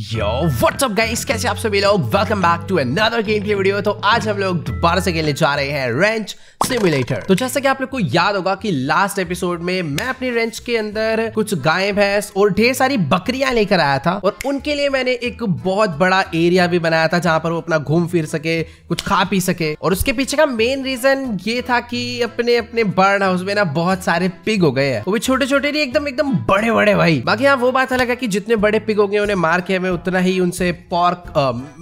what's up guys? कैसे आप सभी लोग welcome back to another game की वीडियो तो आज हम लोग दोबारा से खेलने जा रहे हैं रेंच सिमुलेटर तो जैसा कि आप लोग को याद होगा कि लास्ट एपिसोड में मैं अपनी रेंच के अंदर कुछ गाय भैंस और ढेर सारी बकरियां लेकर आया था और उनके लिए मैंने एक बहुत बड़ा एरिया भी बनाया था जहां पर वो अपना घूम फिर सके कुछ खा पी सके और उसके पीछे का मेन रीजन ये था कि अपने अपने बर्ड हाउस में ना बहुत सारे पिग हो गए हैं वो भी छोटे छोटे नहीं एकदम एकदम बड़े बड़े भाई बाकी यहाँ वो बात अलग है कि जितने बड़े पिग हो गए उन्हें मार के में उतना ही उनसे पॉर्क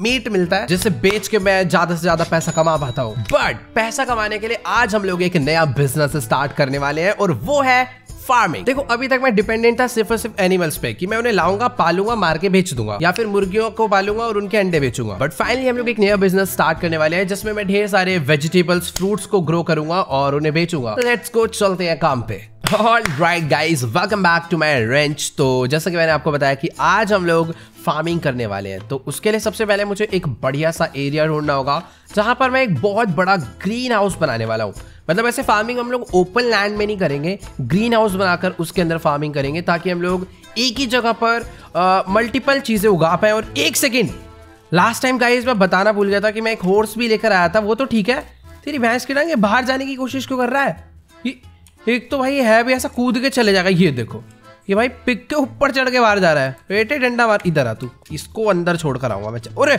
मीट मिलता है जिसे बेच के मैं ज्यादा से ज्यादा पैसा कमा पाता हूँ बट पैसा कमाने के लिए आज हम लोग एक नया बिजनेस स्टार्ट करने वाले हैं और वो है फार्मिंग देखो अभी तक मैं डिपेंडेंट था सिर्फ और सिर्फ एनिमल्स पे कि मैं उन्हें लाऊंगा पालूंगा मार के बेच दूंगा या फिर मुर्गियों को पालूंगा और उनके अंडे बेचूंगा बट फाइनली हम लोग एक नया बिजनेस स्टार्ट करने वाले हैं जिसमें मैं ढेर सारे वेजिटेबल्स फ्रूट्स को ग्रो करूंगा और उन्हें बेचूंगा तो लेट्स गो चलते हैं काम पे All right, guys, welcome back to my ranch. तो जैसा कि मैंने आपको बताया कि आज हम लोग फार्मिंग करने वाले हैं तो उसके लिए सबसे पहले मुझे एक बढ़िया सा एरिया ढूंढना होगा जहां पर मैं एक बहुत बड़ा ग्रीन हाउस बनाने वाला हूँ मतलब ऐसे फार्मिंग हम लोग ओपन लैंड में नहीं करेंगे ग्रीन हाउस बनाकर उसके अंदर फार्मिंग करेंगे ताकि हम लोग एक ही जगह पर मल्टीपल चीज़ें उगा पाए और एक सेकेंड लास्ट टाइम गाइज मैं बताना भूल गया था कि मैं एक हॉर्स भी लेकर आया था वो तो ठीक है तेरी भैंस की डांगे बाहर जाने की कोशिश क्यों कर रहा है एक तो भाई है भी ऐसा कूद के चले जाएगा ये देखो ये भाई पिक के ऊपर चढ़ के बाहर जा रहा है बेटे डंडा मार इधर आ तू इसको अंदर छोड़ कर आऊंगा मैं अरे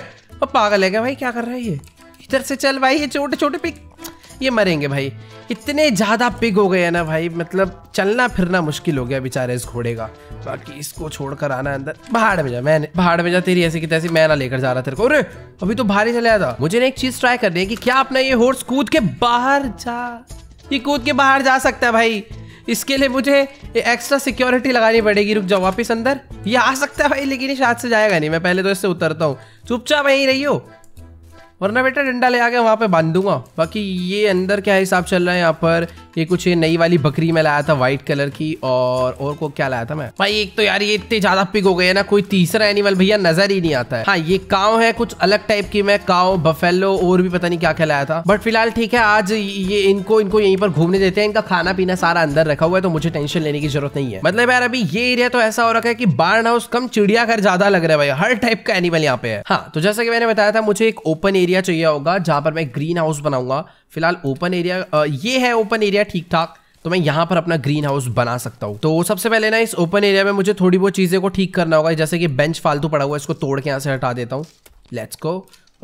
पागल है क्या भाई क्या कर रहा है ये इधर से चल भाई ये छोटे छोटे पिक ये मरेंगे भाई इतने ज़्यादा पिग हो गए हैं ना भाई मतलब चलना फिरना मुश्किल हो गया बेचारे इस घोड़े का बाकी इसको छोड़कर आना अंदर पहाड़ में जा मैंने पहाड़ में जा तेरी ऐसी की तैसी मैं ना लेकर जा रहा तेरे को अरे अभी तो भारी चले आया था मुझे ना एक चीज़ ट्राई करनी है कि क्या अपना ये होर्स कूद के बाहर जा ये कूद के बाहर जा सकता है भाई इसके लिए मुझे एक्स्ट्रा सिक्योरिटी लगानी पड़ेगी रुक जाओ वापस अंदर ये आ सकता है भाई लेकिन शायद से जाएगा नहीं मैं पहले तो इससे उतरता हूँ चुपचाप यहीं रही हो वरना बेटा डंडा ले आ गया वहाँ पे बांध दूंगा बाकी ये अंदर क्या हिसाब चल रहा है यहाँ पर ये कुछ ये नई वाली बकरी में लाया था व्हाइट कलर की और और को क्या लाया था मैं भाई एक तो यार ये इतने ज्यादा पिक हो गए ना कोई तीसरा एनिमल भैया नजर ही नहीं आता है हाँ ये काव है कुछ अलग टाइप की मैं काव बफेलो और भी पता नहीं क्या क्या लाया था बट फिलहाल ठीक है आज ये इनको इनको यहीं पर घूमने देते हैं इनका खाना पीना सारा अंदर रखा हुआ है तो मुझे टेंशन लेने की जरूरत नहीं है मतलब यार अभी ये एरिया तो ऐसा हो रखा है की बार्ड हाउस कम चिड़ियाघर ज्यादा लग रहा है भाई हर टाइप का एनिमल यहाँ पे है हाँ तो जैसा कि मैंने बताया था मुझे एक ओपन एरिया चाहिए होगा जहां पर मैं ग्रीन हाउस बनाऊंगा फिलहाल ओपन एरिया ये है ओपन एरिया ठीक ठाक तो मैं यहाँ पर अपना ग्रीन हाउस बना सकता हूँ तो सबसे पहले ना इस ओपन एरिया में मुझे थोड़ी बहुत चीज़ें को ठीक करना होगा जैसे कि बेंच फालतू पड़ा हुआ है इसको तोड़ के यहाँ से हटा देता हूँ लेट्स गो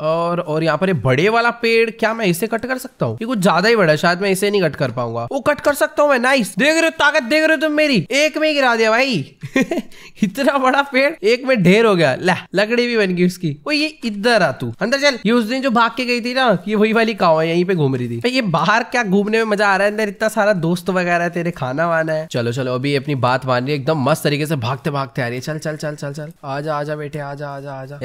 और और यहाँ पर ये बड़े वाला पेड़ क्या मैं इसे कट कर सकता हूँ ये कुछ ज्यादा ही बड़ा है शायद मैं इसे नहीं कट कर पाऊंगा वो कट कर सकता हूँ मैं नाइस देख रहे हो ताकत देख रहे हो तुम मेरी एक में गिरा दिया भाई इतना बड़ा पेड़ एक में ढेर हो गया ला लकड़ी भी बन गई उसकी वो ये इधर आ तू अंदर चल ये उस दिन जो भाग के गई थी ना ये वही वाली काव है यही पे घूम रही थी ये बाहर क्या घूमने में मजा आ रहा है अंदर इतना सारा दोस्त वगैरह है तेरे खाना वाना है चलो चलो अभी अपनी बात मान रही है एकदम मस्त तरीके से भागते भागते आ रही है चल चल चल चल चल आजा जा बेटे आ जा आ जा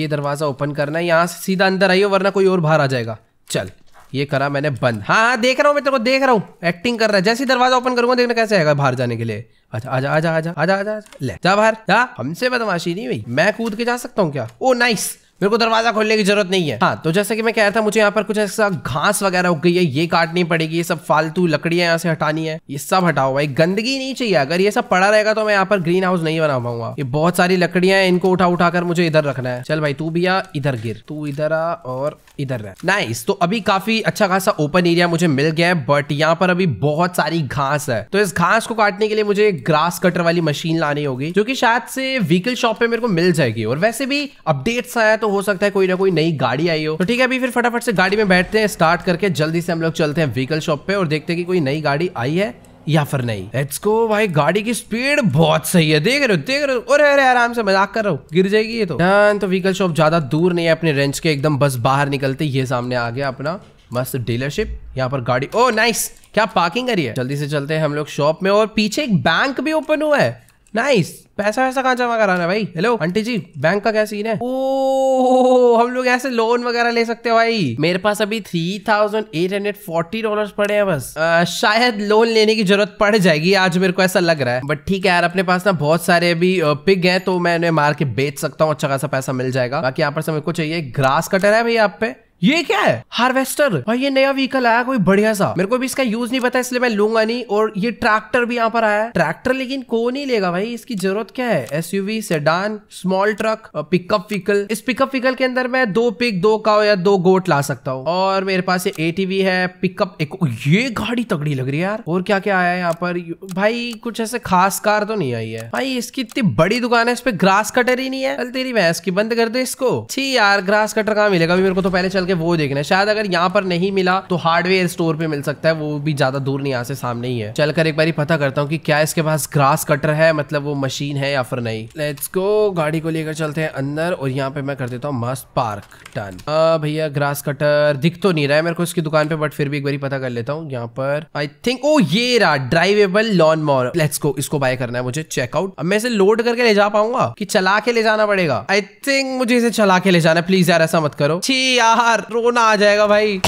ये दरवाजा ओपन करना है यहाँ से सीधा अंदर आइयो वरना कोई और बाहर आ जाएगा चल ये करा मैंने बंद हाँ, हाँ देख रहा हूँ मैं तेरे को देख रहा हूँ एक्टिंग कर रहा है जैसे ही दरवाजा ओपन करूंगा देखना कैसे आएगा बाहर जाने के लिए अच्छा आजा आजा आजा आजा आजा ले जा बाहर जा हमसे बदमाशी नहीं भाई मैं कूद के जा सकता हूँ क्या ओ नाइस मेरे को दरवाजा खोलने की जरूरत नहीं है हाँ तो जैसे कि मैं कह रहा था मुझे यहाँ पर कुछ ऐसा घास वगैरह उग गई है ये काटनी पड़ेगी ये सब फालतू लकड़ियां यहाँ से हटानी है ये सब हटाओ भाई गंदगी नहीं चाहिए अगर ये सब पड़ा रहेगा तो मैं यहाँ पर ग्रीन हाउस नहीं बना पाऊंगा ये बहुत सारी लकड़ियां हैं इनको उठा उठा कर मुझे इधर रखना है चल भाई तू भी आ इधर गिर तू इधर आ और इधर रह नाइस तो अभी काफी अच्छा खासा ओपन एरिया मुझे मिल गया है बट यहाँ पर अभी बहुत सारी घास है तो इस घास को काटने के लिए मुझे ग्रास कटर वाली मशीन लानी होगी जो की शायद से व्हीकल शॉप पे मेरे को मिल जाएगी और वैसे भी अपडेट्स आया तो तो हो सकता है कोई ना कोई नई गाड़ी आई हो तो ठीक है अभी फिर फटाफट से गाड़ी में बैठते हैं स्टार्ट करके जल्दी से हम लोग चलते हैं व्हीकल शॉप पे और देखते हैं कि कोई नई गाड़ी आई है या फिर नहीं लेट्स गो भाई गाड़ी की स्पीड बहुत सही है देख रहे हो देख रहे हो अरे अरे आराम से मजाक कर रहा हूँ गिर जाएगी ये तो डन तो व्हीकल शॉप ज्यादा दूर नहीं है अपने रेंज के एकदम बस बाहर निकलते ये सामने आ गया अपना मस्त डीलरशिप यहाँ पर गाड़ी ओ oh, नाइस क्या पार्किंग करी है जल्दी से चलते हैं हम लोग शॉप में और पीछे एक बैंक भी ओपन हुआ है नाइस पैसा वैसा कहाँ जमा कराना है भाई हेलो आंटी जी बैंक का क्या सीन है ओ हम लोग ऐसे लोन वगैरह ले सकते हैं भाई मेरे पास अभी three thousand eight hundred forty dollar पड़े हैं बस आ, शायद लोन लेने की जरूरत पड़ जाएगी आज मेरे को ऐसा लग रहा है बट ठीक है यार अपने पास ना बहुत सारे अभी पिग हैं तो मैं उन्हें मार के बेच सकता हूँ अच्छा खासा पैसा मिल जाएगा बाकी यहाँ पर से मेरे को चाहिए ग्रास कटर है भाई आप पे ये क्या है हार्वेस्टर भाई ये नया व्हीकल आया कोई बढ़िया सा मेरे को भी इसका यूज नहीं पता इसलिए मैं लूंगा नहीं और ये ट्रैक्टर भी यहाँ पर आया है ट्रैक्टर लेकिन को नहीं लेगा भाई इसकी जरूरत क्या है SUV sedan small truck pickup vehicle इस पिकअप व्हीकल के अंदर मैं दो पिक दो काव या दो गोट ला सकता हूँ और मेरे पास ये एटीवी है पिकअप एक ये गाड़ी तगड़ी लग रही है यार और क्या क्या आया यहाँ पर भाई कुछ ऐसे खास कार तो नहीं आई है भाई इसकी इतनी बड़ी दुकान है इस पर ग्रास कटर ही नहीं है तेरी भैंस की बंद कर दे इसको छी यार ग्रास कटर कहाँ मिलेगा मेरे को तो पहले चल चल के वो देखना है शायद अगर यहाँ पर नहीं मिला तो हार्डवेयर स्टोर पे मिल सकता है वो भी ज्यादा दूर नहीं यहाँ सामने ही है चलकर एक बार पता करता हूँ कि क्या इसके पास ग्रास कटर है मतलब वो मशीन है या फिर नहीं लेट्स गो गाड़ी को लेकर चलते हैं अंदर और यहाँ पे मैं कर देता हूँ मस्त पार्क टन भैया ग्रास कटर दिख तो नहीं रहा है मेरे को इसकी दुकान पे बट फिर भी एक बार पता कर लेता हूँ यहाँ पर आई थिंक ओ ये रहा drivable lawn mower let's go इसको बाय करना है मुझे चेकआउट अब मैं इसे लोड करके ले जा पाऊंगा कि चला के ले जाना पड़ेगा आई थिंक मुझे इसे चला के ले जाना प्लीज यार ऐसा मत करो छी यार यार रोना आ जाएगा भाई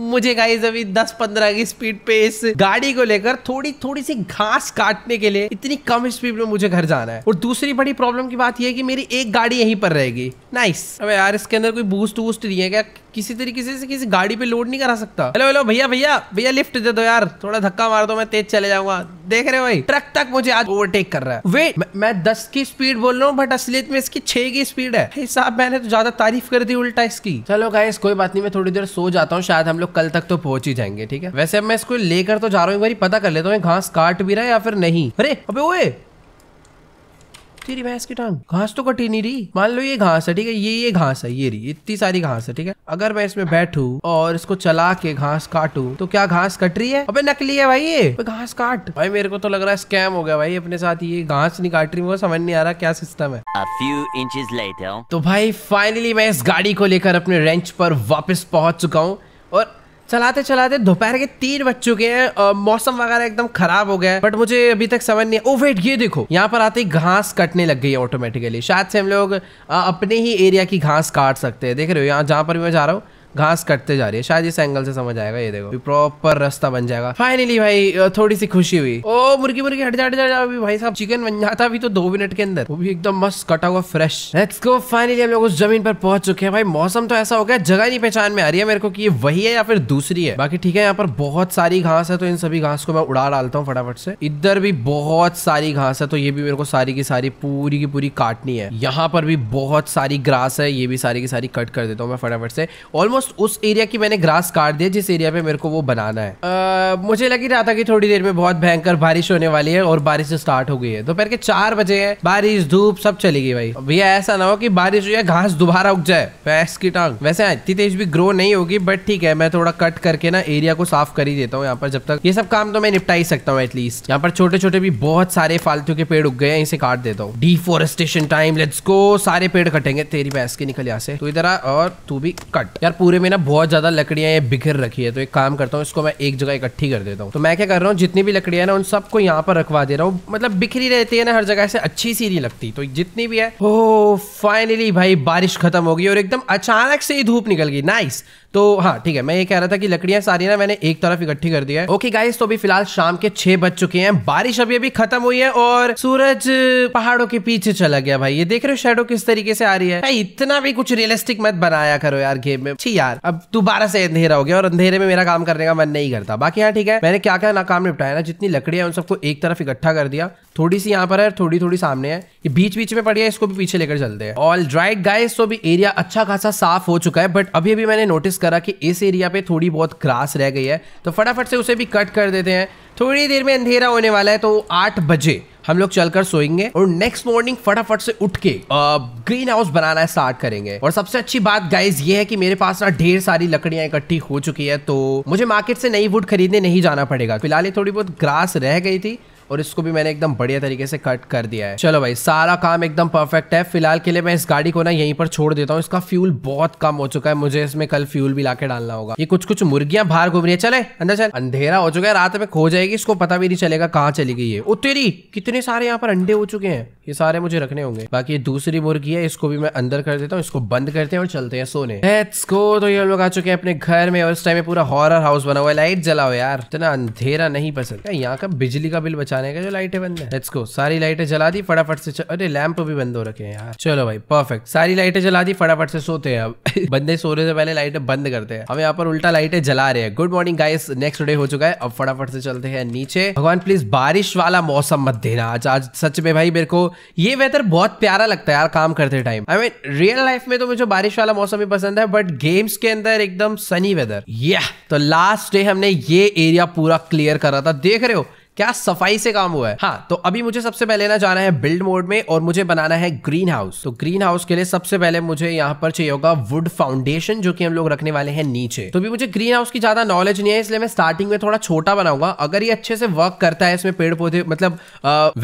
मुझे गाइज अभी 10-15 की स्पीड पे इस गाड़ी को लेकर थोड़ी थोड़ी सी घास काटने के लिए इतनी कम स्पीड में मुझे घर जाना है और दूसरी बड़ी प्रॉब्लम की बात यह है कि मेरी एक गाड़ी यहीं पर रहेगी नाइस अबे यार इसके अंदर कोई बूस्ट वूस्ट नहीं है क्या किसी तरीके से किसी गाड़ी पे लोड नहीं करा सकता हेलो हेलो भैया भैया भैया लिफ्ट दे दो यार थोड़ा धक्का मार दो मैं तेज चले जाऊंगा देख रहे हो भाई ट्रक तक मुझे आज ओवरटेक कर रहा है वे मैं दस की स्पीड बोल रहा हूँ बट असलियत में इसकी छह की स्पीड है साहब मैंने तो ज्यादा तारीफ कर दी उल्टा इसकी चलो गाइस कोई बात नहीं मैं थोड़ी देर सो जाता हूँ शायद हम लोग कल तक तो पहुंच ही जाएंगे ठीक है वैसे मैं इसको लेकर तो जा रहा हूँ एक बार पता कर लेता हूँ घास काट भी रहा है या फिर नहीं अरे अभी वो तेरी भैंस की टांग घास तो कटी नहीं रही मान लो ये घास है ठीक है ये ये घास है ये रही इतनी सारी घास है ठीक है अगर मैं इसमें बैठू और इसको चला के घास काटू तो क्या घास कट रही है अबे नकली है भाई ये घास काट भाई मेरे को तो लग रहा है स्कैम हो गया भाई अपने साथ ये घास नहीं काट रही मुझे समझ नहीं आ रहा क्या सिस्टम है A few inches later. तो भाई फाइनली मैं इस गाड़ी को लेकर अपने रेंच पर वापस पहुंच चुका हूँ और चलाते चलाते दोपहर के तीन बज चुके हैं मौसम वगैरह एकदम खराब हो गया है बट मुझे अभी तक समझ नहीं ओ वेट ये देखो यहाँ पर आते ही घास कटने लग गई है ऑटोमेटिकली शायद से हम लोग अपने ही एरिया की घास काट सकते हैं देख रहे हो यहाँ जहाँ पर भी मैं जा रहा हूँ घास कटते जा रही है शायद इस एंगल से समझ आएगा ये देखो प्रॉपर रास्ता बन जाएगा फाइनली भाई थोड़ी सी खुशी हुई ओ मुर्गी मुर्गी हट जाट जाट अभी भाई साहब चिकन बन जाता अभी तो दो मिनट के अंदर वो भी एकदम मस्त कटा हुआ फ्रेश लेट्स गो फाइनली हम लोग उस जमीन पर पहुंच चुके हैं भाई मौसम तो ऐसा हो गया जगह नहीं पहचान में आ रही है मेरे को की ये वही है या फिर दूसरी है बाकी ठीक है यहाँ पर बहुत सारी घास है तो इन सभी घास को मैं उड़ा डालता हूँ फटाफट से इधर भी बहुत सारी घास है तो ये भी मेरे को सारी की सारी पूरी की पूरी काटनी है यहाँ पर भी बहुत सारी ग्रास है ये भी सारी की सारी कट कर देता हूँ मैं फटाफट से ऑलमोस्ट ऑलमोस्ट उस एरिया की मैंने ग्रास काट दिया जिस एरिया पे मेरे को वो बनाना है आ, मुझे लग ही रहा था कि थोड़ी देर में बहुत भयंकर बारिश होने वाली है और बारिश स्टार्ट हो गई है दोपहर के चार बजे है बारिश धूप सब चली गई भाई भैया ऐसा ना हो कि बारिश हो जाए घास दोबारा उग जाए भैंस की टांग वैसे हाँ, इतनी तेज भी ग्रो नहीं होगी बट ठीक है मैं थोड़ा कट करके ना एरिया को साफ कर ही देता हूँ यहाँ पर जब तक ये सब काम तो मैं निपटा ही सकता हूँ एटलीस्ट यहाँ पर छोटे छोटे भी बहुत सारे फालतू के पेड़ उग गए हैं इसे काट देता हूँ डिफोरेस्टेशन टाइम लेट्स को सारे पेड़ कटेंगे तेरी भैंस के निकल यहाँ से तू इधर आ और तू भी कट यार पूरे पूरे में ना बहुत ज़्यादा लकड़ियां ये बिखर रखी है तो एक काम करता हूँ इसको मैं एक जगह इकट्ठी कर देता हूँ तो मैं क्या कर रहा हूँ जितनी भी लकड़ियां ना उन सबको यहाँ पर रखवा दे रहा हूँ मतलब बिखरी रहती है ना हर जगह से अच्छी सी नहीं लगती तो जितनी भी है ओ फाइनली भाई बारिश खत्म हो गई और एकदम अचानक से ही धूप निकल गई नाइस तो हाँ ठीक है मैं ये कह रहा था कि लकड़ियां सारी ना मैंने एक तरफ इकट्ठी कर दी है ओके गाइस तो अभी फिलहाल शाम के छह बज चुके हैं बारिश अभी अभी खत्म हुई है और सूरज पहाड़ों के पीछे चला गया भाई ये देख रहे हो शेडो किस तरीके से आ रही है भाई इतना भी कुछ रियलिस्टिक मत बनाया करो यार गेम में ठीक यार अब दोबारा से अंधेरा हो गया और अंधेरे में मेरा काम करने का मन नहीं करता बाकी यहाँ ठीक है मैंने क्या क्या ना काम निपटाया ना जितनी लकड़ियां उन सबको एक तरफ इकट्ठा कर दिया थोड़ी सी यहाँ पर है थोड़ी थोड़ी सामने है ये बीच बीच में पड़ी है इसको भी पीछे लेकर चलते हैं ऑल ड्राइड गाइस तो भी एरिया अच्छा खासा साफ हो चुका है बट अभी अभी मैंने नोटिस करा कि इस एरिया पे थोड़ी बहुत ग्रास रह गई है तो फटाफट से उसे भी कट कर देते हैं थोड़ी देर में अंधेरा होने वाला है तो आठ बजे हम लोग चलकर सोएंगे और नेक्स्ट मॉर्निंग फटाफट से उठ के ग्रीन हाउस बनाना स्टार्ट करेंगे और सबसे अच्छी बात गाइज ये है कि मेरे पास ना ढेर सारी लकड़ियां इकट्ठी हो चुकी है तो मुझे मार्केट से नई वुड खरीदने नहीं जाना पड़ेगा फिलहाल ये थोड़ी बहुत ग्रास रह गई थी और इसको भी मैंने एकदम बढ़िया तरीके से कट कर दिया है चलो भाई सारा काम एकदम परफेक्ट है फिलहाल के लिए मैं इस गाड़ी को ना यहीं पर छोड़ देता हूँ इसका फ्यूल बहुत कम हो चुका है मुझे इसमें कल फ्यूल भी ला डालना होगा ये कुछ कुछ मुर्गियां बाहर घूम रही है चले अंदर चल अंधेरा हो चुका है रात में खो जाएगी इसको पता भी नहीं चलेगा कहाँ चली गई है उतरी कितने सारे यहाँ पर अंडे हो चुके हैं ये सारे मुझे रखने होंगे बाकी दूसरी मुर्गी है इसको भी मैं अंदर कर देता हूँ इसको बंद करते हैं और चलते हैं सोने लेट्स तो ये लोग आ चुके हैं अपने घर में और इस टाइम में पूरा हॉरर हाउस बना हुआ है लाइट जलाओ यार इतना अंधेरा नहीं पसंद यहाँ का बिजली का बिल बचा चलाने का जो लाइटें बंद है लेट्स गो सारी लाइटें जला दी फटाफट से अरे लैंप भी बंद हो रखे हैं यार चलो भाई परफेक्ट सारी लाइटें जला दी फटाफट से सोते हैं अब बंदे सोने से पहले लाइटें बंद करते हैं हम यहाँ पर उल्टा लाइटें जला रहे हैं good morning guys next day हो चुका है अब फटाफट से चलते हैं नीचे भगवान प्लीज बारिश वाला मौसम मत देना आज आज सच में भाई मेरे को ये वेदर बहुत प्यारा लगता है यार काम करते time I mean real life में तो मुझे बारिश वाला मौसम ही पसंद है बट गेम्स के अंदर एकदम सनी वेदर या तो लास्ट डे हमने ये एरिया पूरा क्लियर करा था देख रहे हो क्या सफाई से काम हुआ है हाँ तो अभी मुझे सबसे पहले ना जाना है बिल्ड मोड में और मुझे बनाना है ग्रीन हाउस तो ग्रीन हाउस के लिए सबसे पहले मुझे यहाँ पर चाहिए होगा वुड फाउंडेशन जो कि हम लोग रखने वाले हैं नीचे तो भी मुझे ग्रीन हाउस की ज्यादा नॉलेज नहीं है इसलिए मैं स्टार्टिंग में थोड़ा छोटा बनाऊंगा अगर ये अच्छे से वर्क करता है इसमें पेड़ पौधे मतलब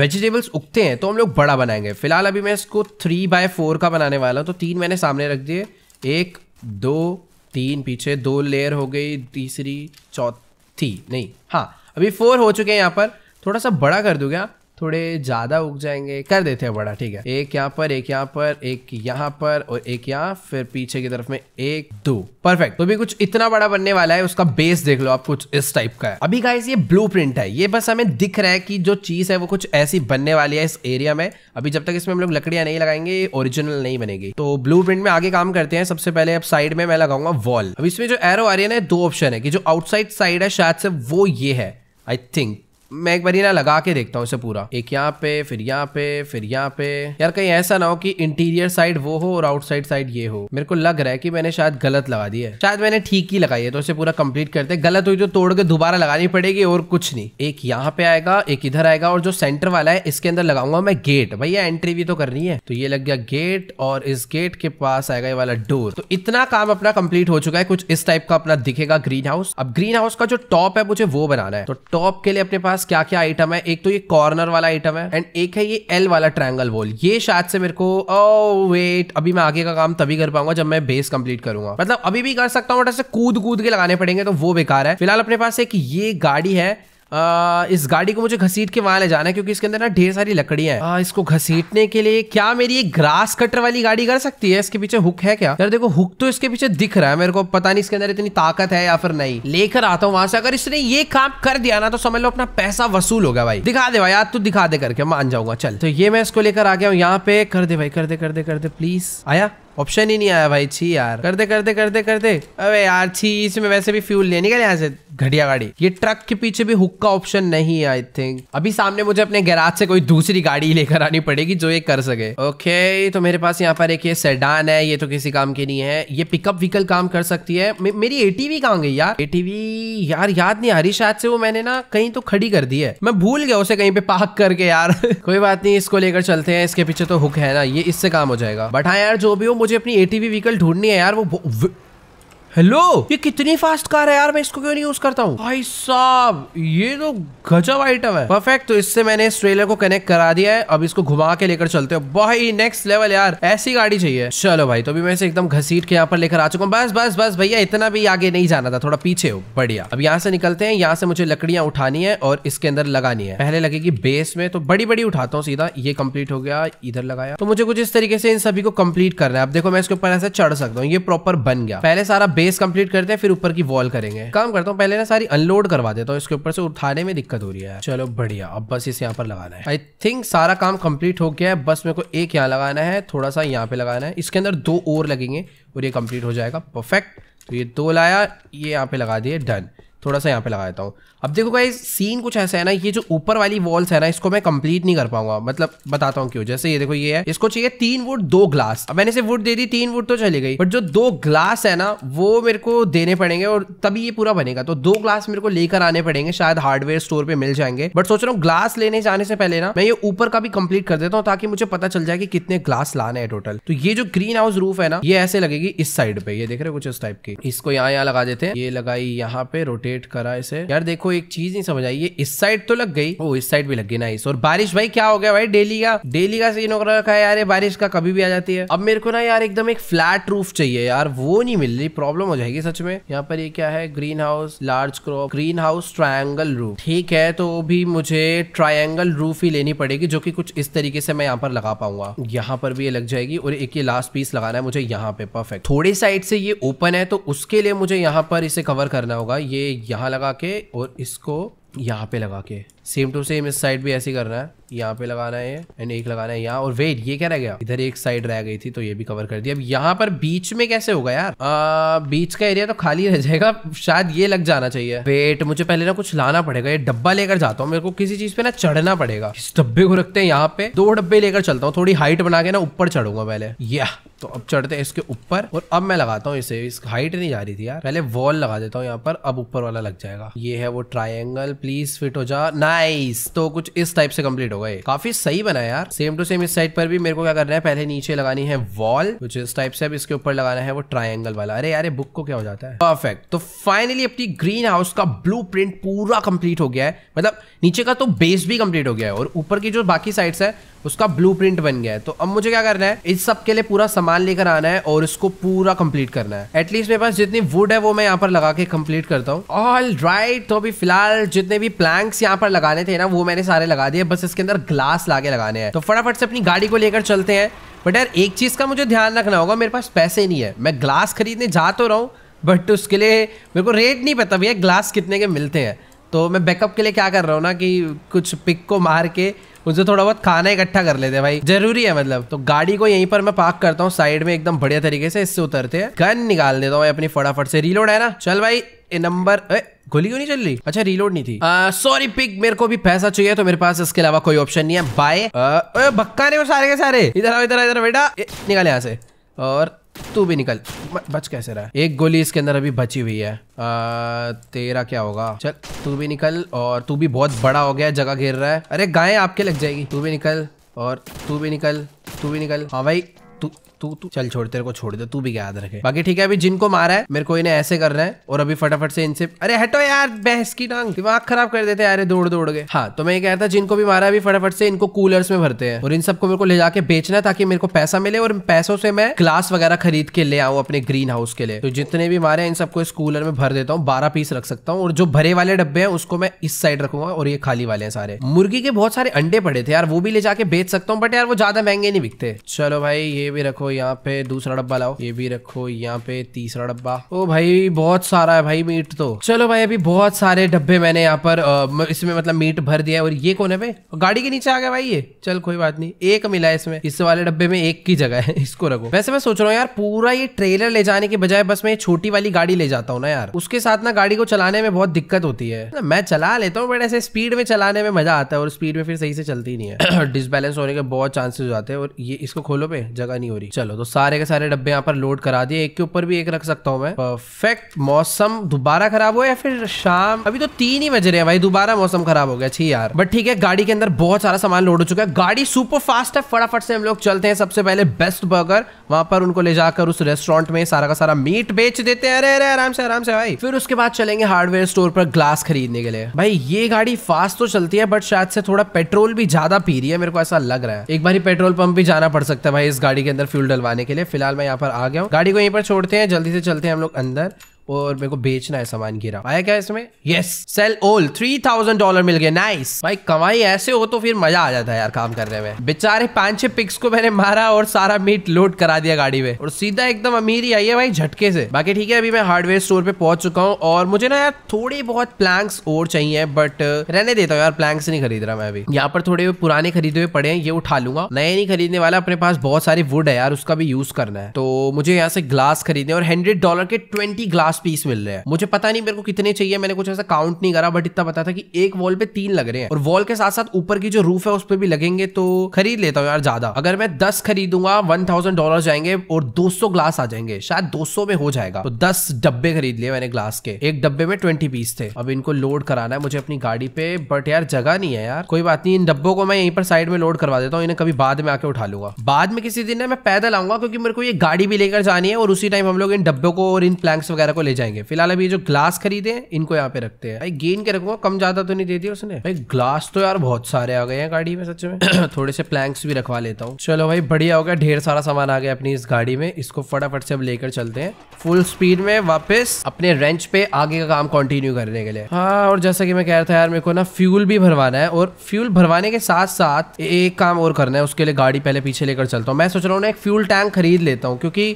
वेजिटेबल्स उगते हैं तो हम लोग बड़ा बनाएंगे फिलहाल अभी मैं इसको थ्री बाय फोर का बनाने वाला हूँ तो तीन मैंने सामने रख दिए एक दो तीन पीछे दो लेयर हो गई तीसरी चौथी नहीं हाँ अभी फोर हो चुके हैं यहाँ पर थोड़ा सा बड़ा कर दूँ क्या थोड़े ज़्यादा उग जाएंगे कर देते हैं बड़ा ठीक है एक यहाँ पर एक यहाँ पर एक यहाँ पर और एक यहाँ फिर पीछे की तरफ में एक दो परफेक्ट तो भी कुछ इतना बड़ा बनने वाला है उसका बेस देख लो आप कुछ इस टाइप का है अभी गाइस ये ब्लूप्रिंट है ये बस हमें दिख रहा है कि जो चीज़ है वो कुछ ऐसी बनने वाली है इस एरिया में अभी जब तक इसमें हम लोग लकड़ियाँ नहीं लगाएंगे ओरिजिनल नहीं बनेगी तो ब्लू में आगे काम करते हैं सबसे पहले अब साइड में मैं लगाऊंगा वॉल अब इसमें जो एरो आ रही है ना दो ऑप्शन है कि जो आउटसाइड साइड है शायद से वो ये है I think मैं एक बार ना लगा के देखता हूँ इसे पूरा एक यहाँ पे फिर यहाँ पे फिर यहाँ पे यार कहीं ऐसा ना हो कि इंटीरियर साइड वो हो और आउटसाइड साइड ये हो मेरे को लग रहा है कि मैंने शायद गलत लगा दी है शायद मैंने ठीक ही लगाई है तो इसे पूरा कंप्लीट करते गलत हुई तो तोड़ के दोबारा लगानी पड़ेगी और कुछ नहीं एक यहाँ पे आएगा एक इधर आएगा और जो सेंटर वाला है इसके अंदर लगाऊंगा मैं गेट भैया एंट्री भी तो करनी है तो ये लग गया गेट और इस गेट के पास आएगा ये वाला डोर तो इतना काम अपना कम्प्लीट हो चुका है कुछ इस टाइप का अपना दिखेगा ग्रीन हाउस अब ग्रीन हाउस का जो टॉप है मुझे वो बनाना है तो टॉप के लिए अपने पास पास क्या क्या आइटम है एक तो ये कॉर्नर वाला आइटम है एंड एक है ये एल वाला ट्रायंगल वॉल ये शायद से मेरे को ओ oh, वेट अभी मैं आगे का काम तभी कर पाऊंगा जब मैं बेस कंप्लीट करूंगा मतलब अभी भी कर सकता हूँ बट ऐसे कूद कूद के लगाने पड़ेंगे तो वो बेकार है फिलहाल अपने पास एक ये गाड़ी है आ, इस गाड़ी को मुझे घसीट के वहां ले जाना है क्योंकि इसके अंदर ना ढेर सारी लकड़ियां हैं इसको घसीटने के लिए क्या मेरी एक ग्रास कटर वाली गाड़ी कर सकती है इसके पीछे हुक है क्या यार देखो हुक तो इसके पीछे दिख रहा है मेरे को पता नहीं इसके अंदर इतनी ताकत है या फिर नहीं लेकर आता हूँ वहां से अगर इसने ये काम कर दिया ना तो समझ लो अपना पैसा वसूल होगा भाई दिखा दे भाई आज तू तो दिखा दे करके मान जाऊंगा चल तो ये मैं इसको लेकर आ गया हूँ यहाँ पे कर दे भाई कर दे कर दे कर दे प्लीज आया ऑप्शन ही नहीं आया भाई छी यार करते करते करते करते कर अबे यार छी इसमें वैसे भी फ्यूल लेने निकल यहाँ से घटिया गाड़ी ये ट्रक के पीछे भी हुक का ऑप्शन नहीं है आई थिंक अभी सामने मुझे अपने गैराज से कोई दूसरी गाड़ी लेकर आनी पड़ेगी जो ये कर सके ओके तो मेरे पास यहाँ पर एक ये सेडान है ये तो किसी काम की नहीं है ये पिकअप व्हीकल काम कर सकती है मे मेरी एटीवी कहाँ गई यार एटीवी यार याद नहीं आ रही शायद से वो मैंने ना कहीं तो खड़ी कर दी है मैं भूल गया उसे कहीं पे पार्क करके यार कोई बात नहीं इसको लेकर चलते हैं इसके पीछे तो हुक है ना ये इससे काम हो जाएगा बट हाँ यार जो भी हो मुझे अपनी ए टी व्हीकल ढूंढनी है यार वो हेलो ये कितनी फास्ट कार है यार मैं इसको क्यों नहीं यूज करता हूँ भाई साहब ये तो गजब आइटम है परफेक्ट तो इससे मैंने इस ट्रेलर को कनेक्ट करा दिया है अब इसको घुमा के लेकर चलते हो भाई नेक्स्ट लेवल यार ऐसी गाड़ी चाहिए चलो भाई तो अभी मैं इसे एकदम घसीट के यहाँ पर लेकर आ चुका हूँ बस बस बस भैया इतना भी आगे नहीं जाना था थोड़ा पीछे हो बढ़िया अब यहाँ से निकलते हैं यहाँ से मुझे लकड़ियां उठानी है और इसके अंदर लगानी है पहले लगेगी बेस में तो बड़ी बड़ी उठाता हूँ सीधा ये कम्प्लीट हो गया इधर लगाया तो मुझे कुछ इस तरीके से इन सभी को कम्प्लीट करना है अब देखो मैं इसके ऊपर ऐसे चढ़ सकता हूँ ये प्रॉपर बन गया पहले सारा बेस बेस कंप्लीट करते हैं फिर ऊपर की वॉल करेंगे काम करता हूँ पहले ना सारी अनलोड करवा देता हूँ इसके ऊपर से उठाने में दिक्कत हो रही है चलो बढ़िया अब बस इसे यहाँ पर लगाना है आई थिंक सारा काम कम्प्लीट हो गया है बस मेरे को एक यहाँ लगाना है थोड़ा सा यहाँ पे लगाना है इसके अंदर दो और लगेंगे और ये कम्प्लीट हो जाएगा परफेक्ट तो ये दो लाया ये यहाँ पे लगा दिए डन थोड़ा सा यहाँ पे लगा देता हूँ अब देखो भाई सीन कुछ ऐसा है ना ये जो ऊपर वाली वॉल्स है ना इसको मैं कंप्लीट नहीं कर पाऊंगा मतलब बताता हूँ क्यों जैसे ये देखो ये है इसको चाहिए तीन वुड दो ग्लास अब मैंने इसे वुड दे दी तीन वुड तो चली गई बट जो दो ग्लास है ना वो मेरे को देने पड़ेंगे और तभी ये पूरा बनेगा तो दो ग्लास मेरे को लेकर आने पड़ेंगे शायद हार्डवेयर स्टोर पे मिल जाएंगे बट सोच रहा हूँ ग्लास लेने जाने से पहले ना मैं ये ऊपर का भी कंप्लीट कर देता हूँ ताकि मुझे पता चल जाए कि कितने ग्लास लाने हैं टोटल तो ये जो ग्रीन हाउस रूफ है ना ये ऐसे लगेगी इस साइड पे ये देख रहे हो कुछ इस टाइप की इसको यहाँ यहाँ लगा देते हैं ये लगाई यहाँ पे रोटेट रोटेट करा इसे यार देखो एक चीज नहीं समझ आई ये इस साइड तो लग गई ओ इस साइड भी लग गई ना इस और बारिश भाई क्या हो गया भाई डेली का डेली का सीन होकर रखा है यार ये बारिश का कभी भी आ जाती है अब मेरे को ना यार एकदम एक फ्लैट रूफ चाहिए यार वो नहीं मिल रही प्रॉब्लम हो जाएगी सच में यहाँ पर ये क्या है greenhouse large crop greenhouse triangle roof ठीक है तो भी मुझे ट्राइंगल रूफ ही लेनी पड़ेगी जो की कुछ इस तरीके से मैं यहाँ पर लगा पाऊंगा यहाँ पर भी ये लग जाएगी और एक ये लास्ट पीस लगाना है मुझे यहाँ पे परफेक्ट थोड़ी साइड से ये ओपन है तो उसके लिए मुझे यहाँ पर इसे कवर करना होगा ये यहाँ लगा के और इसको यहाँ पे लगा के सेम टू सेम इस साइड भी ऐसे करना है यहाँ पे लगाना है एंड एक लगाना है यहाँ और वेट ये क्या रह गया इधर एक साइड रह गई थी तो ये भी कवर कर दिया अब यहाँ पर बीच में कैसे होगा यार आ, बीच का एरिया तो खाली रह जाएगा शायद ये लग जाना चाहिए वेट मुझे पहले ना कुछ लाना पड़ेगा ये डब्बा लेकर जाता हूँ मेरे को किसी चीज पे ना चढ़ना पड़ेगा इस डब्बे को रखते हैं यहाँ पे दो डब्बे लेकर चलता हूँ थोड़ी हाइट बना के ना ऊपर चढ़ूंगा पहले या तो अब चढ़ते हैं इसके ऊपर और अब मैं लगाता हूँ इसे इस हाइट नहीं जा रही थी यार पहले वॉल लगा देता हूँ यहाँ पर अब ऊपर वाला लग जाएगा ये है वो ट्राइंगल प्लीज फिट हो जा ना नाइस तो कुछ इस टाइप से कंप्लीट होगा ये काफी सही बना यार सेम टू सेम इस साइड पर भी मेरे को क्या करना है पहले नीचे लगानी है वॉल कुछ इस टाइप से अब इसके ऊपर लगाना है वो ट्राइंगल वाला अरे यार बुक को क्या हो जाता है परफेक्ट तो फाइनली अपनी ग्रीन हाउस का ब्लू पूरा कंप्लीट हो गया है मतलब नीचे का तो बेस भी कंप्लीट हो गया है और ऊपर की जो बाकी साइड है उसका ब्लूप्रिंट बन गया है तो अब मुझे क्या करना है इस सब के लिए पूरा सामान लेकर आना है और इसको पूरा कंप्लीट करना है एटलीस्ट मेरे पास जितनी वुड है वो मैं यहाँ पर लगा के कंप्लीट करता हूँ ऑल राइट तो अभी फिलहाल जितने भी प्लैंक्स यहाँ पर लगा लगाने थे ना वो मैंने सारे लगा दिए बस इसके अंदर ग्लास लाके लगाने हैं तो फटाफट से अपनी गाड़ी को लेकर चलते हैं बट यार एक चीज़ का मुझे ध्यान रखना होगा मेरे पास पैसे नहीं है मैं ग्लास खरीदने जा तो रहा हूँ बट उसके लिए मेरे को रेट नहीं पता भैया ग्लास कितने के मिलते हैं तो मैं बैकअप के लिए क्या कर रहा हूँ ना कि कुछ पिक को मार के उससे थोड़ा बहुत खाना इकट्ठा कर लेते भाई जरूरी है मतलब तो गाड़ी को यहीं पर मैं पार्क करता हूँ साइड में एकदम बढ़िया तरीके से इससे उतरते हैं गन निकाल देता हूँ अपनी फटाफट से रीलोड है ना चल भाई ए नंबर गोली क्यों नहीं चल रही अच्छा रीलोड नहीं थी सॉरी पिक मेरे को भी पैसा चाहिए तो मेरे पास इसके अलावा कोई ऑप्शन नहीं है बाय बक्का ने वो सारे के सारे इधर आओ इधर इधर बेटा निकाले यहाँ से और तू भी निकल बच कैसे रहा है एक गोली इसके अंदर अभी बची हुई है आ, तेरा क्या होगा चल तू भी निकल और तू भी बहुत बड़ा हो गया जगह घेर रहा है अरे गाय आपके लग जाएगी तू भी निकल और तू भी निकल तू भी निकल हाँ भाई तू तू चल छोड़ तेरे को छोड़ दे तू भी याद रखे बाकी ठीक है अभी जिनको मारा है मेरे को इन्हें ऐसे कर रहे हैं और अभी फटाफट से इनसे अरे हटो यार बहस की टांग दिमाग खराब कर देते यार दौड़ दौड़ गए हाँ तो मैं ये कहता जिनको भी मारा अभी फटाफट से इनको कूलर्स में भरते हैं और इन सबको मेरे को ले जाके बेचना ताकि मेरे को पैसा मिले और पैसों से मैं ग्लास वगैरह खरीद के ले आऊँ अपने ग्रीन हाउस के लिए तो जितने भी मारे इन सबको इस कूलर में भर देता हूँ बारह पीस रख सकता हूँ और जो भरे वाले डब्बे हैं उसको मैं इस साइड रखूंगा और ये खाली वाले हैं सारे मुर्गी के बहुत सारे अंडे पड़े थे यार वो भी ले जाके बेच सकता हूँ बट यार वो ज्यादा महंगे नहीं बिकते चलो भाई ये भी रखो यहाँ पे दूसरा डब्बा लाओ ये भी रखो यहाँ पे तीसरा डब्बा ओ भाई बहुत सारा है भाई मीट तो चलो भाई अभी बहुत सारे डब्बे मैंने यहाँ पर इसमें मतलब मीट भर दिया और ये कौन है भाई गाड़ी के नीचे आ गया भाई ये चल कोई बात नहीं एक मिला है इसमें इस वाले डब्बे में एक की जगह है इसको रखो वैसे मैं सोच रहा हूँ यार पूरा ये ट्रेलर ले जाने के बजाय बस मैं छोटी वाली गाड़ी ले जाता हूँ ना यार उसके साथ ना गाड़ी को चलाने में बहुत दिक्कत होती है मतलब मैं चला लेता हूँ बट ऐसे स्पीड में चलाने में मजा आता है और स्पीड में फिर सही से चलती नहीं है डिसबैलेंस होने के बहुत चांसेस हो जाते हैं और ये इसको खोलो पे जगह नहीं हो रही चलो तो सारे के सारे डब्बे यहाँ पर लोड करा दिए एक के ऊपर भी एक रख सकता हूँ मैं परफेक्ट मौसम दोबारा खराब हुआ या फिर शाम अभी तो तीन ही बज रहे हैं भाई दोबारा मौसम खराब हो गया छी यार बट ठीक है गाड़ी के अंदर बहुत सारा सामान लोड हो चुका है गाड़ी सुपर फास्ट है फटाफट से हम लोग चलते हैं सबसे पहले बेस्ट बर्गर वहां पर उनको ले जाकर उस रेस्टोरेंट में सारा का सारा मीट बेच देते हैं अरे अरे आराम से आराम से भाई फिर उसके बाद चलेंगे हार्डवेयर स्टोर पर ग्लास खरीदने के लिए भाई ये गाड़ी फास्ट तो चलती है बट शायद से थोड़ा पेट्रोल भी ज्यादा पी रही है मेरे को ऐसा लग रहा है एक बार पेट्रोल पंप भी जाना पड़ सकता है भाई इस गाड़ी के अंदर फ्यूल डलवाने के लिए फिलहाल मैं यहाँ पर आ गया हूँ गाड़ी को यहीं पर छोड़ते हैं जल्दी से चलते हैं हम लोग अंदर और मेरे को बेचना है सामान गिरा आया क्या इसमें yes sell all three thousand dollar मिल गए नाइस भाई कमाई ऐसे हो तो फिर मजा आ जाता है यार काम करने में बेचारे पांच छह पिक्स को मैंने मारा और सारा मीट लोड करा दिया गाड़ी में और सीधा एकदम अमीर ही आई है भाई झटके से बाकी ठीक है अभी मैं हार्डवेयर स्टोर पे पहुंच चुका हूँ और मुझे ना यार थोड़ी बहुत प्लैंक्स और चाहिए बट रहने देता हूँ यार प्लैंक्स नहीं खरीद रहा मैं अभी यहाँ पर थोड़े पुराने खरीदे हुए पड़े हैं ये उठा लूंगा नए नहीं खरीदने वाला अपने पास बहुत सारी वुड है यार उसका भी यूज करना है तो मुझे यहाँ से ग्लास खरीदने और हंड्रेड डॉलर के ट्वेंटी ग्लास पचास पीस मिल रहे हैं मुझे पता नहीं मेरे को कितने चाहिए मैंने कुछ ऐसा काउंट नहीं करा बट इतना पता था कि एक वॉल पे तीन लग रहे हैं और वॉल के साथ साथ ऊपर की जो रूफ है उस पर भी लगेंगे तो खरीद लेता हूँ यार ज्यादा अगर मैं दस खरीदूंगा वन थाउजेंड डॉलर जाएंगे और दो सौ ग्लास आ जाएंगे शायद दो सौ में हो जाएगा तो दस डब्बे खरीद लिए मैंने ग्लास के एक डब्बे में ट्वेंटी पीस थे अब इनको लोड कराना है मुझे अपनी गाड़ी पे बट यार जगह नहीं है यार कोई बात नहीं इन डब्बों को मैं यहीं पर साइड में लोड करवा देता हूँ इन्हें कभी बाद में आके उठा लूंगा बाद में किसी दिन मैं पैदल आऊंगा क्योंकि मेरे को ये गाड़ी भी लेकर जानी है और उसी टाइम हम लोग इन डब्बों को और इन प्लैंक्स वगैरह को ले जाएंगे फिलहाल अभी जो ग्लास खरीदे इनको यहाँ पे रखते हैं भाई गेन के रखूंगा कम ज्यादा तो नहीं दे दिया उसने भाई ग्लास तो यार बहुत सारे आ गए हैं गाड़ी में सच में थोड़े से प्लैंक्स भी रखवा लेता हूँ चलो भाई बढ़िया हो गया ढेर सारा सामान आ गया अपनी इस गाड़ी में इसको फटाफट से अब लेकर चलते हैं फुल स्पीड में वापस अपने रेंच पे आगे का काम कंटिन्यू करने के लिए हाँ और जैसा कि मैं कह रहा था यार मेरे को ना फ्यूल भी भरवाना है और फ्यूल भरवाने के साथ साथ एक काम और करना है उसके लिए गाड़ी पहले पीछे लेकर चलता हूँ मैं सोच रहा हूँ ना एक फ्यूल टैंक खरीद लेता हूँ क्योंकि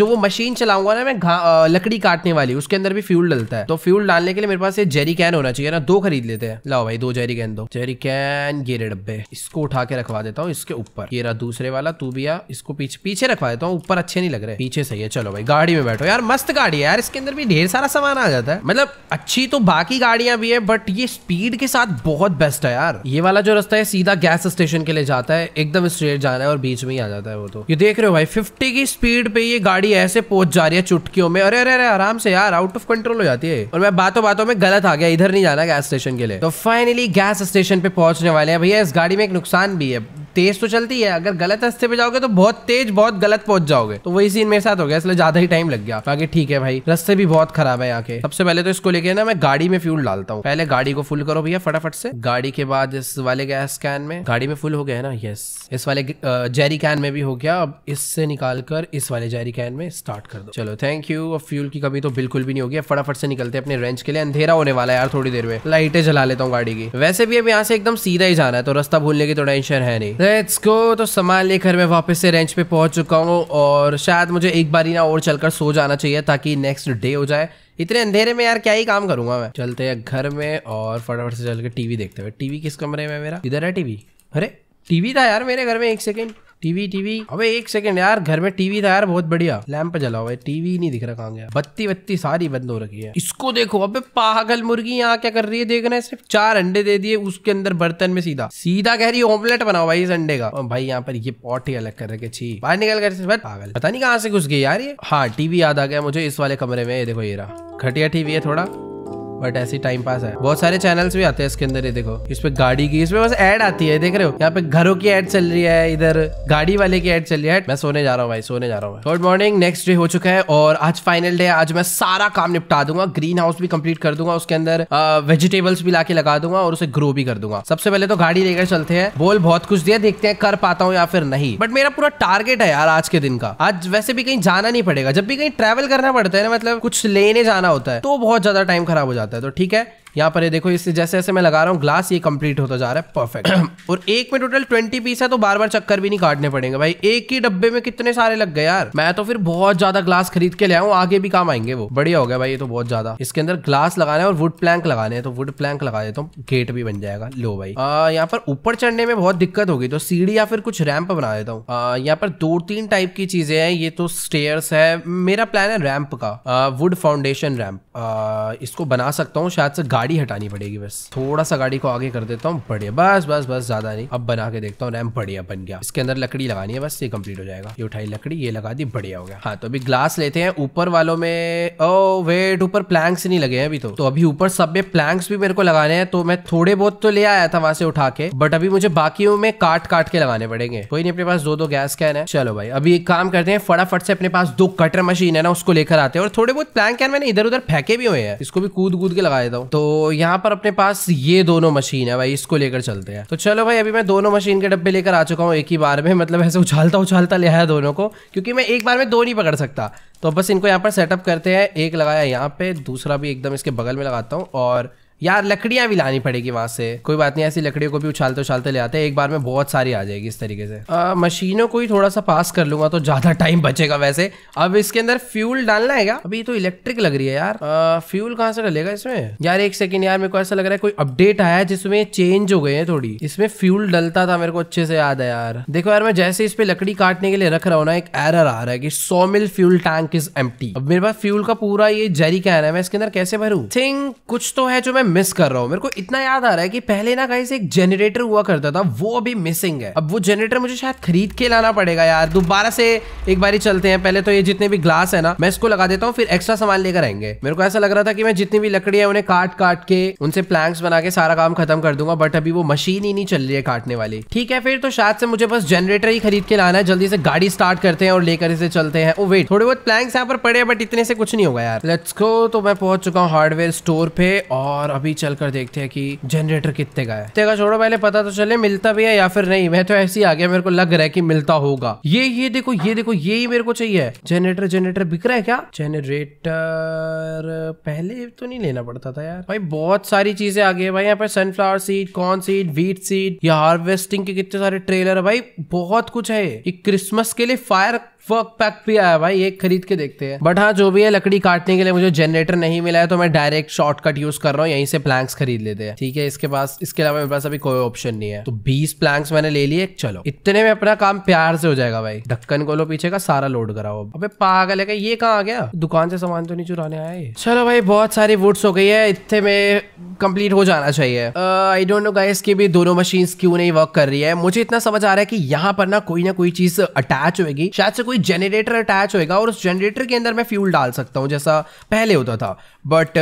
जो वो मशीन चलाऊंगा ना मैं लकड़ी काटने वाली उसके अंदर भी फ्यूल डलता है तो फ्यूल डालने के लिए मेरे पास ये जेरी कैन होना चाहिए ना दो खरीद लेते हैं लाओ भाई दो जेरी कैन दो जेरी कैन गेरे डब्बे इसको उठा के रखवा देता हूँ इसके ऊपर ये रहा दूसरे वाला तू भी इसको पीछे पीछे रखवा देता हूँ ऊपर अच्छे नहीं लग रहे पीछे सही है चलो भाई गाड़ी में बैठो यार मस्त गाड़ी है यार इसके अंदर भी ढेर सारा सामान आ जाता है मतलब अच्छी तो बाकी गाड़ियां भी है बट ये स्पीड के साथ बहुत बेस्ट है यार ये वाला जो रास्ता है सीधा गैस स्टेशन के लिए जाता है एकदम स्ट्रेट जा रहा है और बीच में ही आ जाता है वो तो ये देख रहे हो भाई फिफ्टी की स्पीड पे ये गाड़ी ऐसे पहुंच जा रही है चुटकियों में अरे अरे अरे आराम से यार आउट ऑफ कंट्रोल हो जाती है और मैं बातों बातों में गलत आ गया इधर नहीं जाना गैस स्टेशन के लिए तो फाइनली गैस स्टेशन पे पहुंचने वाले हैं भैया इस गाड़ी में एक नुकसान भी है तेज तो चलती है अगर गलत रास्ते पे जाओगे तो बहुत तेज बहुत गलत पहुंच जाओगे तो वही सीन मेरे साथ हो गया इसलिए ज्यादा ही टाइम लग गया बाकी तो ठीक है भाई रस्ते भी बहुत खराब है यहाँ के सबसे पहले तो इसको लेके ना मैं गाड़ी में फ्यूल डालता हूँ पहले गाड़ी को फुल करो भैया फटाफट से गाड़ी के बाद इस वाले गैस कैन में गाड़ी में फुल हो गया है ना यस इस वाले जेरी कैन में भी हो गया अब इससे निकाल कर इस वाले जेरी कैन में स्टार्ट कर दो चलो थैंक यू और फ्यूल की कमी तो बिल्कुल भी नहीं होगी फटाफट से निकलते अपने रेंज के लिए अंधेरा होने वाला है यार थोड़ी देर में लाइटें जला लेता हूँ गाड़ी की वैसे भी अब यहाँ से एकदम सीधा ही जाना है तो रास्ता भूलने की तो टेंशन है नहीं लेट्स गो तो सामान लेकर मैं वापस से रेंच पे पहुंच चुका हूँ और शायद मुझे एक बार ही ना और चलकर सो जाना चाहिए ताकि नेक्स्ट डे हो जाए इतने अंधेरे में यार क्या ही काम करूंगा मैं चलते हैं घर में और फटाफट से चल के टीवी देखते हुए टीवी किस कमरे में मेरा इधर है टीवी अरे टीवी था यार मेरे घर में एक सेकेंड टीवी टीवी अबे एक सेकंड यार घर में टीवी था यार बहुत बढ़िया लैंप जला हुआ है टीवी नहीं दिख रहा कहाँ गया बत्ती बत्ती सारी बंद हो रखी है इसको देखो अबे पागल मुर्गी यहाँ क्या कर रही है देखना है सिर्फ चार अंडे दे दिए उसके अंदर बर्तन में सीधा सीधा कह रही है ऑमलेट बनाओ भाई इस अंडे का भाई यहाँ पर ये पॉट ही अलग कर रखे छी बाहर निकल कर पागल पता नहीं कहाँ से घुस गई यार ये हाँ टीवी याद आ गया मुझे इस वाले कमरे में ये देखो ये रहा घटिया टीवी है थोड़ा बट ऐसे टाइम पास है बहुत सारे चैनल्स भी आते हैं इसके अंदर ये देखो इस पे गाड़ी की इसमें बस एड आती है देख रहे हो यहाँ पे घरों की एड चल रही है इधर गाड़ी वाले की एड चल रही है मैं सोने जा रहा हूँ भाई सोने जा रहा हूँ गुड मॉर्निंग नेक्स्ट डे हो चुका है और आज फाइनल डे आज मैं सारा काम निपटा दूंगा ग्रीन हाउस भी कम्प्लीट कर दूंगा उसके अंदर वेजिटेबल्स भी लाके लगा दूंगा और उसे ग्रो भी कर दूंगा सबसे पहले तो गाड़ी लेकर चलते हैं बोल बहुत कुछ दिया देखते हैं कर पाता हूँ या फिर नहीं बट मेरा पूरा टारगेट है यार आज के दिन का आज वैसे भी कहीं जाना नहीं पड़ेगा जब भी कहीं ट्रेवल करना पड़ता है ना मतलब कुछ लेने जाना होता है तो बहुत ज्यादा टाइम खराब हो जाता है जाता है तो ठीक है यहाँ पर ये देखो इससे जैसे जैसे मैं लगा रहा हूँ ग्लास ये कंप्लीट होता जा रहा है परफेक्ट और एक में टोटल ट्वेंटी पीस है तो बार बार चक्कर भी नहीं काटने पड़ेंगे भाई एक ही डब्बे में कितने सारे लग गए यार मैं तो फिर बहुत ज्यादा ग्लास खरीद के ले आऊँ आगे भी काम आएंगे वो बढ़िया हो गया भाई ये तो बहुत ज्यादा इसके अंदर ग्लास लगाने और वुड प्लैंक लगाने तो वुड प्लैंक लगा देता हूँ गेट भी बन जाएगा लो भाई यहाँ पर ऊपर चढ़ने में बहुत दिक्कत होगी तो सीढ़ी या फिर कुछ रैंप बना देता हूँ यहाँ पर दो तीन टाइप की चीजें हैं ये तो स्टेयर्स है मेरा प्लान है रैंप का वुड फाउंडेशन रैम्प इसको बना सकता हूँ शायद से गाड़ी गाड़ी हटानी पड़ेगी बस थोड़ा सा गाड़ी को आगे कर देता हूँ बढ़िया बस बस बस ज्यादा नहीं अब बना के देखता हूँ रैम बढ़िया बन गया इसके अंदर लकड़ी लगानी है बस ये कम्प्लीट हो जाएगा ये उठाई लकड़ी ये लगा दी बढ़िया हो गया हाँ तो अभी ग्लास लेते हैं ऊपर वालों में ओ oh, वेट ऊपर प्लैंक्स नहीं लगे हैं अभी तो, तो अभी ऊपर सब में प्लैंक्स भी मेरे को लगाने हैं तो मैं थोड़े बहुत तो ले आया था वहां से उठा के बट अभी मुझे बाकी में काट काट के लगाने पड़ेंगे कोई नहीं अपने पास दो दो गैस कैन है चलो भाई अभी एक काम करते हैं फटाफट से अपने पास दो कटर मशीन है ना उसको लेकर आते हैं और थोड़े बहुत प्लैंक कैन मैंने इधर उधर फेंके भी हुए हैं इसको भी कूद कूद के लगा देता हूँ तो तो यहाँ पर अपने पास ये दोनों मशीन है भाई इसको लेकर चलते हैं तो चलो भाई अभी मैं दोनों मशीन के डब्बे लेकर आ चुका हूँ एक ही बार में मतलब ऐसे उछालता उछालता ले आया दोनों को क्योंकि मैं एक बार में दो नहीं पकड़ सकता तो बस इनको यहाँ पर सेटअप करते हैं एक लगाया यहाँ पे दूसरा भी एकदम इसके बगल में लगाता हूँ और यार लकड़ियां भी लानी पड़ेगी वहां से कोई बात नहीं ऐसी लकड़ियों को भी उछालते उछालते ले आते हैं एक बार में बहुत सारी आ जाएगी इस तरीके से आ, मशीनों को ही थोड़ा सा पास कर लूंगा तो ज्यादा टाइम बचेगा वैसे अब इसके अंदर फ्यूल डालना है क्या अभी तो इलेक्ट्रिक लग रही है यार आ, फ्यूल कहाँ से डलेगा इसमें यार एक सेकेंड यार मेरे को ऐसा लग रहा है कोई अपडेट आया है जिसमें चेंज हो गए हैं थोड़ी इसमें फ्यूल डलता था मेरे को अच्छे से याद है यार देखो यार मैं जैसे इस पे लकड़ी काटने के लिए रख रहा हूँ ना एक एरर आ रहा है की सौ मिल फ्यूल टैंक इज एम अब मेरे पास फ्यूल का पूरा ये जरी कह रहा है मैं इसके अंदर कैसे भरू थिंग कुछ तो है जो मैं मैं मिस कर रहा हूँ मेरे को इतना याद आ रहा है कि पहले ना गाइस एक जनरेटर हुआ करता था वो अभी मिसिंग है अब वो जनरेटर मुझे शायद खरीद के लाना पड़ेगा यार दोबारा से एक बारी चलते हैं पहले तो ये जितने भी ग्लास है ना मैं इसको लगा देता हूँ फिर एक्स्ट्रा सामान लेकर आएंगे मेरे को ऐसा लग रहा था कि मैं जितनी भी लकड़ी है उन्हें काट काट के उनसे प्लैंक्स बना के सारा काम खत्म कर दूंगा बट अभी वो मशीन ही नहीं चल रही है काटने वाली ठीक है फिर तो शायद से मुझे बस जनरेटर ही खरीद के लाना है जल्दी से गाड़ी स्टार्ट करते हैं और लेकर इसे चलते हैं ओ oh, वेट थोड़े बहुत प्लैंक्स यहाँ पर पड़े हैं बट इतने से कुछ नहीं होगा यार लेट्स गो तो मैं पहुंच चुका हूँ हार्डवेयर स्टोर पे और अभी चल कर देखते हैं कि जनरेटर कितने का है तेगा छोड़ो पहले पता तो चले मिलता भी है या फिर नहीं मैं तो ऐसे ही आ गया मेरे को लग रहा है कि मिलता होगा ये ये देखो ये देखो ये ही मेरे को चाहिए जनरेटर जनरेटर बिक रहा है क्या जनरेटर पहले तो नहीं लेना पड़ता था यार भाई बहुत सारी चीजें आ गई है भाई यहाँ पे sunflower seed corn seed wheat seed या हार्वेस्टिंग के कितने सारे ट्रेलर है भाई बहुत कुछ है ये क्रिसमस के लिए फायर फक पैक भी आया भाई एक खरीद के देखते हैं बट हाँ जो भी है लकड़ी काटने के लिए मुझे जनरेटर नहीं मिला है तो मैं डायरेक्ट शॉर्टकट यूज कर रहा हूँ यहीं से प्लैंक्स खरीद लेते हैं ठीक है इसके पास इसके अलावा मेरे पास अभी कोई ऑप्शन नहीं है तो बीस प्लैंक्स मैंने ले लिए चलो इतने में अपना काम प्यार से हो जाएगा भाई ढक्कन लो पीछे का सारा लोड कराओ अब पागल है ये कहाँ आ गया दुकान से सामान तो नहीं चुराने आए चलो भाई बहुत सारी वुड्स हो गई है इतने में कम्प्लीट हो जाना चाहिए आई डोंट नो गाइस की भी दोनों मशीन क्यों नहीं वर्क कर रही है मुझे इतना समझ आ रहा है कि यहाँ पर ना कोई ना कोई चीज अटैच होगी शायद से कोई कोई जनरेटर अटैच होएगा और उस जनरेटर के अंदर मैं फ्यूल डाल सकता हूँ जैसा पहले होता था बट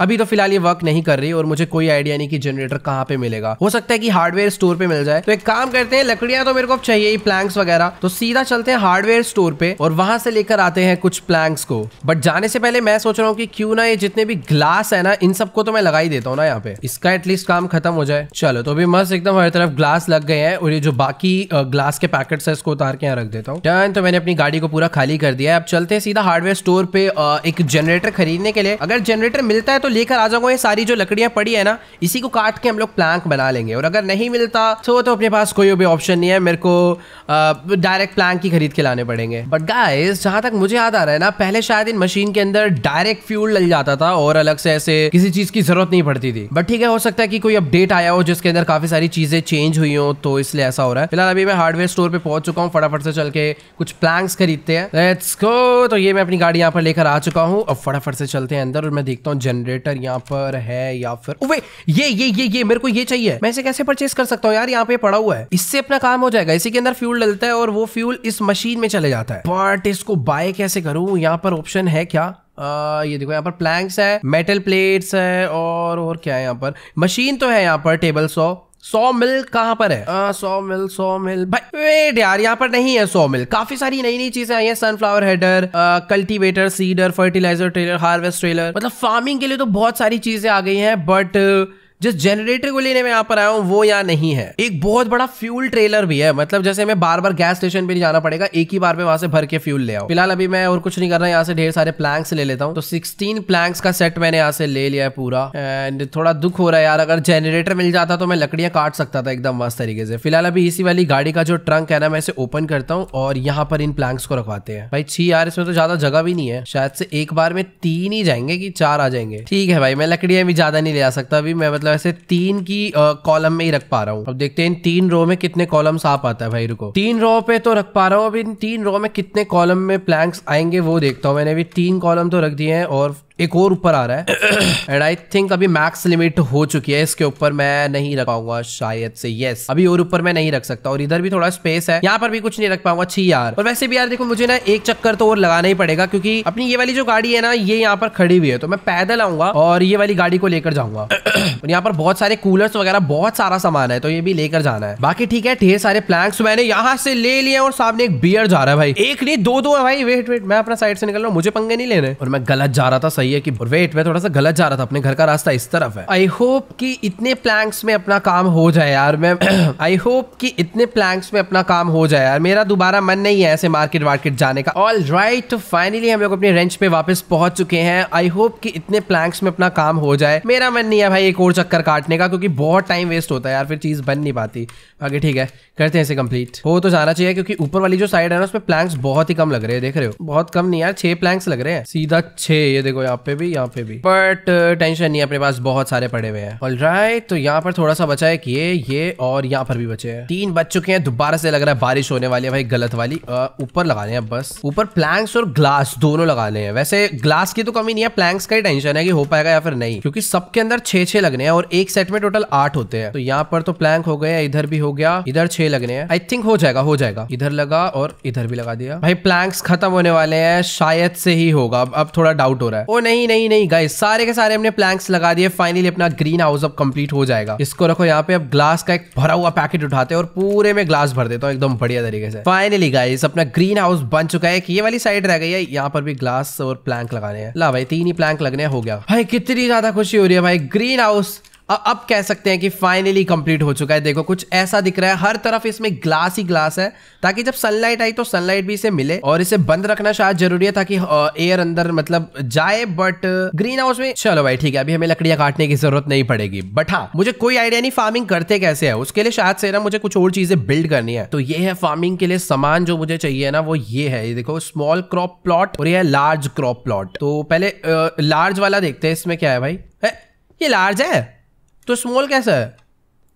अभी तो फिलहाल ये वर्क नहीं कर रही और मुझे कोई आइडिया नहीं कि जनरेटर कहाँ पे मिलेगा हो सकता है कि हार्डवेयर स्टोर पे मिल जाए तो एक काम करते हैं लकड़ियां तो मेरे को चाहिए ही प्लैंक्स वगैरह तो सीधा चलते हैं हार्डवेयर स्टोर पे और वहां से लेकर आते हैं कुछ प्लैंक्स को बट जाने से पहले मैं सोच रहा हूँ की क्यों ना ये जितने भी ग्लास है ना इन सबको तो मैं लगा ही देता हूँ ना यहाँ पे इसका एटलीस्ट काम खत्म हो जाए चलो तो अभी मस्त एकदम हर तरफ ग्लास लग गए हैं और ये जो बाकी ग्लास के पैकेट है इसको उतार के यहाँ रख देता हूँ डन तो मैंने अपनी गाड़ी को पूरा खाली कर दिया है अब चलते हैं सीधा हार्डवेयर स्टोर पे एक जनरेटर खरीदने के लिए अगर जनरेटर मिलता है तो लेकर आ जाऊंगा ये सारी जो लकड़ियां पड़ी है ना इसी को काट के हम लोग प्लैंक बना लेंगे और अगर नहीं मिलता तो वो तो अपने पास कोई भी ऑप्शन नहीं है मेरे को डायरेक्ट प्लैंक ही खरीद के लाने पड़ेंगे बट गाइस जहां तक मुझे याद आ रहा है ना पहले शायद इन मशीन के अंदर डायरेक्ट फ्यूल लग जाता था और अलग से ऐसे किसी चीज की जरूरत नहीं पड़ती थी बट ठीक है हो सकता है कि कोई अपडेट आया हो जिसके अंदर काफी सारी चीजें चेंज हुई हो तो इसलिए ऐसा हो रहा है फिलहाल अभी मैं हार्डवेयर स्टोर पर पहुंच चुका हूँ फटाफट से चल के कुछ प्लैंक खरीदते हैं तो ये मैं अपनी गाड़ी यहाँ पर लेकर आ चुका हूँ अब फटाफट से चलते हैं अंदर और मैं देखता हूँ जनरेट जनरेटर यहाँ पर है या फिर ओवे ये ये ये ये मेरे को ये चाहिए मैं इसे कैसे परचेस कर सकता हूँ यार यहाँ पे पड़ा हुआ है इससे अपना काम हो जाएगा इसी के अंदर फ्यूल डलता है और वो फ्यूल इस मशीन में चले जाता है बट इसको बाय कैसे करूँ यहाँ पर ऑप्शन है क्या आ, ये देखो यहाँ पर प्लैंक्स है मेटल प्लेट्स है और और क्या है यहाँ पर मशीन तो है यहाँ पर टेबल सॉ सौ मिल कहाँ पर है सौ मिल सौ मिल भाई वेट यार यहाँ पर नहीं है सौ मिल काफी सारी नई नई चीजें आई है sunflower header cultivator seeder fertiliser trailer harvest trailer मतलब फार्मिंग के लिए तो बहुत सारी चीजें आ गई हैं बट जिस जनरेटर को लेने में यहाँ पर आया हूँ वो यहाँ नहीं है एक बहुत बड़ा फ्यूल ट्रेलर भी है मतलब जैसे मैं बार बार गैस स्टेशन पे नहीं जाना पड़ेगा एक ही बार में वहां से भर के फ्यूल ले आओ फिलहाल अभी मैं और कुछ नहीं कर रहा यहाँ से ढेर सारे प्लैंक्स ले लेता हूँ तो सिक्सटीन प्लैंक्स का सेट मैंने यहाँ से ले लिया है पूरा एंड थोड़ा दुख हो रहा है यार अगर जनरेटर मिल जाता तो मैं लकड़ियां काट सकता था एकदम मस्त तरीके से फिलहाल अभी इसी वाली गाड़ी का जो ट्रंक है ना मैं इसे ओपन करता हूँ और यहाँ पर इन प्लैंक्स को रखवाते हैं भाई छी यार इसमें तो ज्यादा जगह भी नहीं है शायद से एक बार में तीन ही जाएंगे की चार आ जाएंगे ठीक है भाई मैं लकड़ियां भी ज्यादा नहीं ले आ सकता अभी मैं मतलब मतलब ऐसे तीन की कॉलम में ही रख पा रहा हूँ अब देखते हैं इन तीन रो में कितने कॉलम्स आ पाता है भाई रुको तीन रो पे तो रख पा रहा हूँ अब इन तीन रो में कितने कॉलम में प्लैंक्स आएंगे वो देखता हूँ मैंने अभी तीन कॉलम तो रख दिए हैं और एक और ऊपर आ रहा है एंड आई थिंक अभी मैक्स लिमिट हो चुकी है इसके ऊपर मैं नहीं रख पाऊंगा शायद से यस अभी और ऊपर मैं नहीं रख सकता और इधर भी थोड़ा स्पेस है यहाँ पर भी कुछ नहीं रख पाऊंगा छी यार और वैसे भी यार देखो मुझे ना एक चक्कर तो और लगाना ही पड़ेगा क्योंकि अपनी ये वाली जो गाड़ी है ना ये यहाँ पर खड़ी हुई है तो मैं पैदल आऊंगा और ये वाली गाड़ी को लेकर जाऊंगा और यहाँ पर बहुत सारे कूलर्स वगैरह बहुत सारा सामान है तो ये भी लेकर जाना है बाकी ठीक है ढेर सारे प्लैंक्स मैंने यहाँ से ले लिया और सामने एक बियर जा रहा है भाई एक नहीं दो दो है भाई वेट वेट मैं अपना साइड से निकल रहा हूँ मुझे पंगे नहीं लेने और मैं गलत जा रहा था सही है कि वेट मैं थोड़ा सा गलत जा रहा था अपने घर का रास्ता इस तरफ है आई होप कि इतने प्लैंक्स में अपना काम हो जाए यार मैं आई होप कि इतने प्लैंक्स में अपना काम हो जाए यार मेरा दोबारा मन नहीं है ऐसे मार्केट वार्केट जाने का ऑल राइट तो फाइनली हम लोग अपने रेंच पे वापस पहुंच चुके हैं आई होप कि इतने प्लैंक्स में अपना काम हो जाए मेरा मन नहीं है भाई एक और चक्कर काटने का क्योंकि बहुत टाइम वेस्ट होता है यार फिर चीज बन नहीं पाती आगे ठीक है करते हैं इसे कंप्लीट हो तो जाना चाहिए क्योंकि ऊपर वाली जो साइड है ना उसमें प्लैंक्स बहुत ही कम लग रहे हैं देख रहे हो बहुत कम नहीं यार छह प्लैंक्स लग रहे हैं सीधा छह ये देखो यहाँ पे भी यहाँ पे भी बट टेंशन uh, नहीं अपने पास बहुत सारे पड़े हुए हैं ऑल राइट तो यहाँ पर थोड़ा सा बचा है कि ये ये और यहाँ पर भी बचे हैं तीन बच चुके हैं दोबारा से लग रहा है बारिश होने वाली है भाई गलत वाली ऊपर लगा हैं बस ऊपर प्लैंक्स और ग्लास दोनों ले हैं वैसे ग्लास की तो कमी नहीं है प्लैंक्स का ही टेंशन है कि हो पाएगा या फिर नहीं क्योंकि सबके अंदर छह छह लगने हैं और एक सेट में टोटल आठ होते हैं तो यहाँ पर तो प्लैंक हो गए इधर भी हो गया इधर छह लगने हैं आई थिंक हो जाएगा हो जाएगा इधर लगा और इधर भी लगा दिया भाई प्लैंक्स खत्म होने वाले हैं शायद से ही होगा अब अब थोड़ा डाउट हो रहा है ओ नहीं नहीं नहीं गाइस सारे के सारे हमने प्लैंक्स लगा दिए फाइनली अपना ग्रीन हाउस अब कंप्लीट हो जाएगा इसको रखो यहाँ पे अब ग्लास का एक भरा हुआ पैकेट उठाते हैं और पूरे में ग्लास भर देता हूँ एकदम बढ़िया तरीके से फाइनली गाइस अपना ग्रीन हाउस बन चुका है ये वाली साइड रह गई है यहाँ पर भी ग्लास और प्लैंक लगाने हैं ला भाई तीन ही प्लैंक लगने हो गया भाई कितनी ज्यादा खुशी हो रही है भाई ग्रीन हाउस अब कह सकते हैं कि फाइनली कंप्लीट हो चुका है देखो कुछ ऐसा दिख रहा है हर तरफ इसमें ग्लास ही ग्लास है ताकि जब सनलाइट आई तो सनलाइट भी इसे मिले और इसे बंद रखना शायद जरूरी है ताकि एयर अंदर मतलब जाए बट ग्रीन हाउस में चलो भाई ठीक है अभी हमें लकड़ियां काटने की जरूरत नहीं पड़ेगी बट हाँ मुझे कोई आइडिया नहीं फार्मिंग करते कैसे है उसके लिए शायद से ना मुझे कुछ और चीजें बिल्ड करनी है तो ये है फार्मिंग के लिए सामान जो मुझे चाहिए ना वो ये है ये देखो स्मॉल क्रॉप प्लॉट और ये है लार्ज क्रॉप प्लॉट तो पहले लार्ज वाला देखते हैं इसमें क्या है भाई है? ये लार्ज है तो स्मॉल कैसा है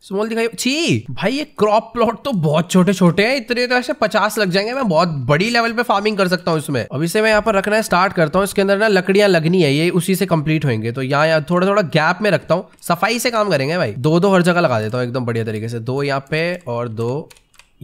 स्मॉल दिखाई छी भाई ये क्रॉप प्लॉट तो बहुत छोटे छोटे हैं इतने तो ऐसे पचास लग जाएंगे मैं बहुत बड़ी लेवल पे फार्मिंग कर सकता हूँ इसमें अभी से मैं यहाँ पर रखना स्टार्ट करता हूँ इसके अंदर ना लकड़ियां लगनी है ये उसी से कंप्लीट होंगे तो यहाँ यहाँ थोड़ा थोड़ा गैप में रखता हूँ सफाई से काम करेंगे भाई दो दो हर जगह लगा देता हूँ एकदम बढ़िया तरीके से दो यहाँ पे और दो